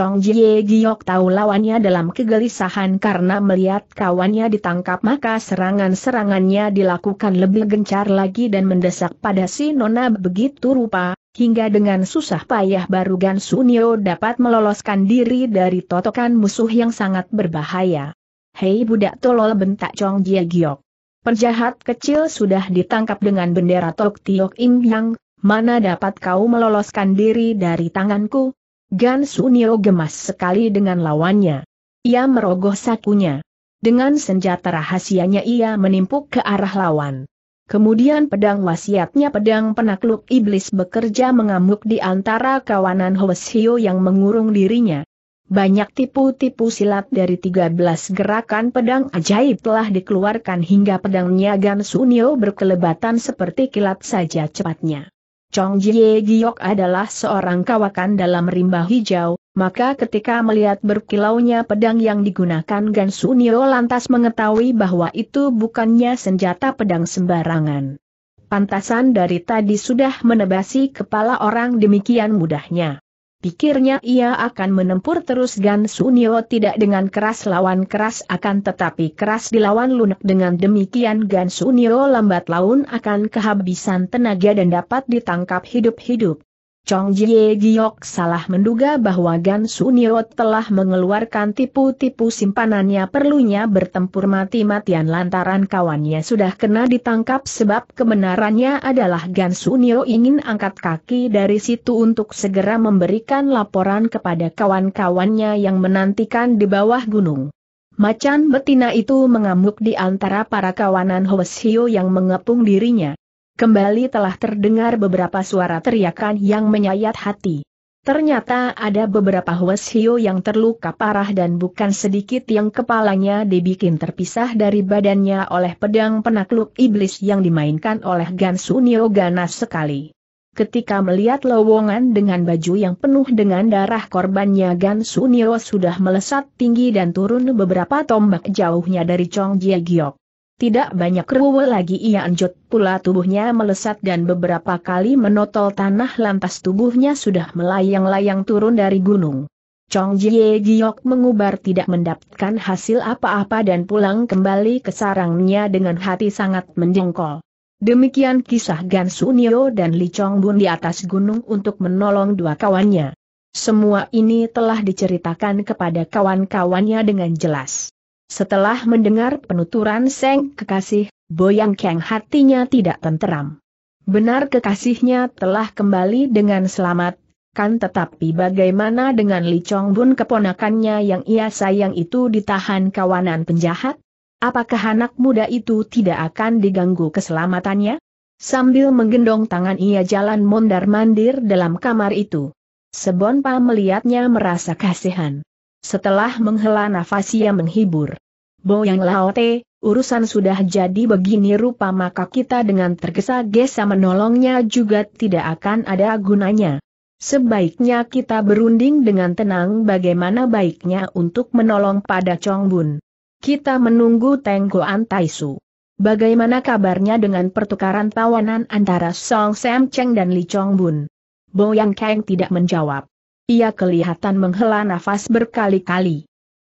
Chong Jie Giok tahu lawannya dalam kegelisahan karena melihat kawannya ditangkap maka serangan-serangannya dilakukan lebih gencar lagi dan mendesak pada si Nona begitu rupa, hingga dengan susah payah baru Gan Sunio dapat meloloskan diri dari totokan musuh yang sangat berbahaya. Hei budak tolol bentak Chong Jie Giok. Penjahat kecil sudah ditangkap dengan bendera Tok Tiok Im Yang, mana dapat kau meloloskan diri dari tanganku? Gan Sunio gemas sekali dengan lawannya. Ia merogoh sakunya. Dengan senjata rahasianya ia menimpuk ke arah lawan. Kemudian pedang wasiatnya pedang penakluk iblis bekerja mengamuk di antara kawanan Hwasyo yang mengurung dirinya. Banyak tipu-tipu silat dari 13 gerakan pedang ajaib telah dikeluarkan hingga pedangnya Gan Sunio berkelebatan seperti kilat saja cepatnya. Chong Jie Giok adalah seorang kawakan dalam rimba hijau, maka ketika melihat berkilaunya pedang yang digunakan Gansu Nio lantas mengetahui bahwa itu bukannya senjata pedang sembarangan. Pantasan dari tadi sudah menebasi kepala orang demikian mudahnya. Pikirnya ia akan menempur terus Gan Sunio tidak dengan keras lawan keras akan tetapi keras dilawan lunak dengan demikian Gan Sunio lambat laun akan kehabisan tenaga dan dapat ditangkap hidup-hidup. Chong Jie Giok salah menduga bahwa Gan Sunio telah mengeluarkan tipu-tipu simpanannya perlunya bertempur mati-matian lantaran kawannya sudah kena ditangkap sebab kebenarannya adalah Gan Sunio ingin angkat kaki dari situ untuk segera memberikan laporan kepada kawan-kawannya yang menantikan di bawah gunung. Macan betina itu mengamuk di antara para kawanan Hio yang mengepung dirinya kembali telah terdengar beberapa suara teriakan yang menyayat hati. Ternyata ada beberapa Hwasio yang terluka parah dan bukan sedikit yang kepalanya dibikin terpisah dari badannya oleh pedang penakluk iblis yang dimainkan oleh Gansu Nioganas sekali. Ketika melihat lowongan dengan baju yang penuh dengan darah korbannya Gansu Nio sudah melesat tinggi dan turun beberapa tombak jauhnya dari Chong Jie Giok. Tidak banyak ruwe lagi ia anjut pula tubuhnya melesat dan beberapa kali menotol tanah lantas tubuhnya sudah melayang-layang turun dari gunung. Chong Jie Giok mengubar tidak mendapatkan hasil apa-apa dan pulang kembali ke sarangnya dengan hati sangat menjengkol. Demikian kisah Gan Nio dan Li Chong Bun di atas gunung untuk menolong dua kawannya. Semua ini telah diceritakan kepada kawan-kawannya dengan jelas. Setelah mendengar penuturan Seng Kekasih, Boyang Kang hatinya tidak tenteram. Benar kekasihnya telah kembali dengan selamat, kan tetapi bagaimana dengan Li Chong Bun keponakannya yang ia sayang itu ditahan kawanan penjahat? Apakah anak muda itu tidak akan diganggu keselamatannya? Sambil menggendong tangan ia jalan mondar-mandir dalam kamar itu. Sebonpa melihatnya merasa kasihan. Setelah menghela nafas ia menghibur. Boyang Laote, urusan sudah jadi begini rupa maka kita dengan tergesa-gesa menolongnya juga tidak akan ada gunanya. Sebaiknya kita berunding dengan tenang bagaimana baiknya untuk menolong pada Chongbun. Kita menunggu Tenggoan Taisu. Bagaimana kabarnya dengan pertukaran tawanan antara Song Sam Cheng dan Li Chongbun? Yang Kang tidak menjawab ia kelihatan menghela nafas berkali-kali.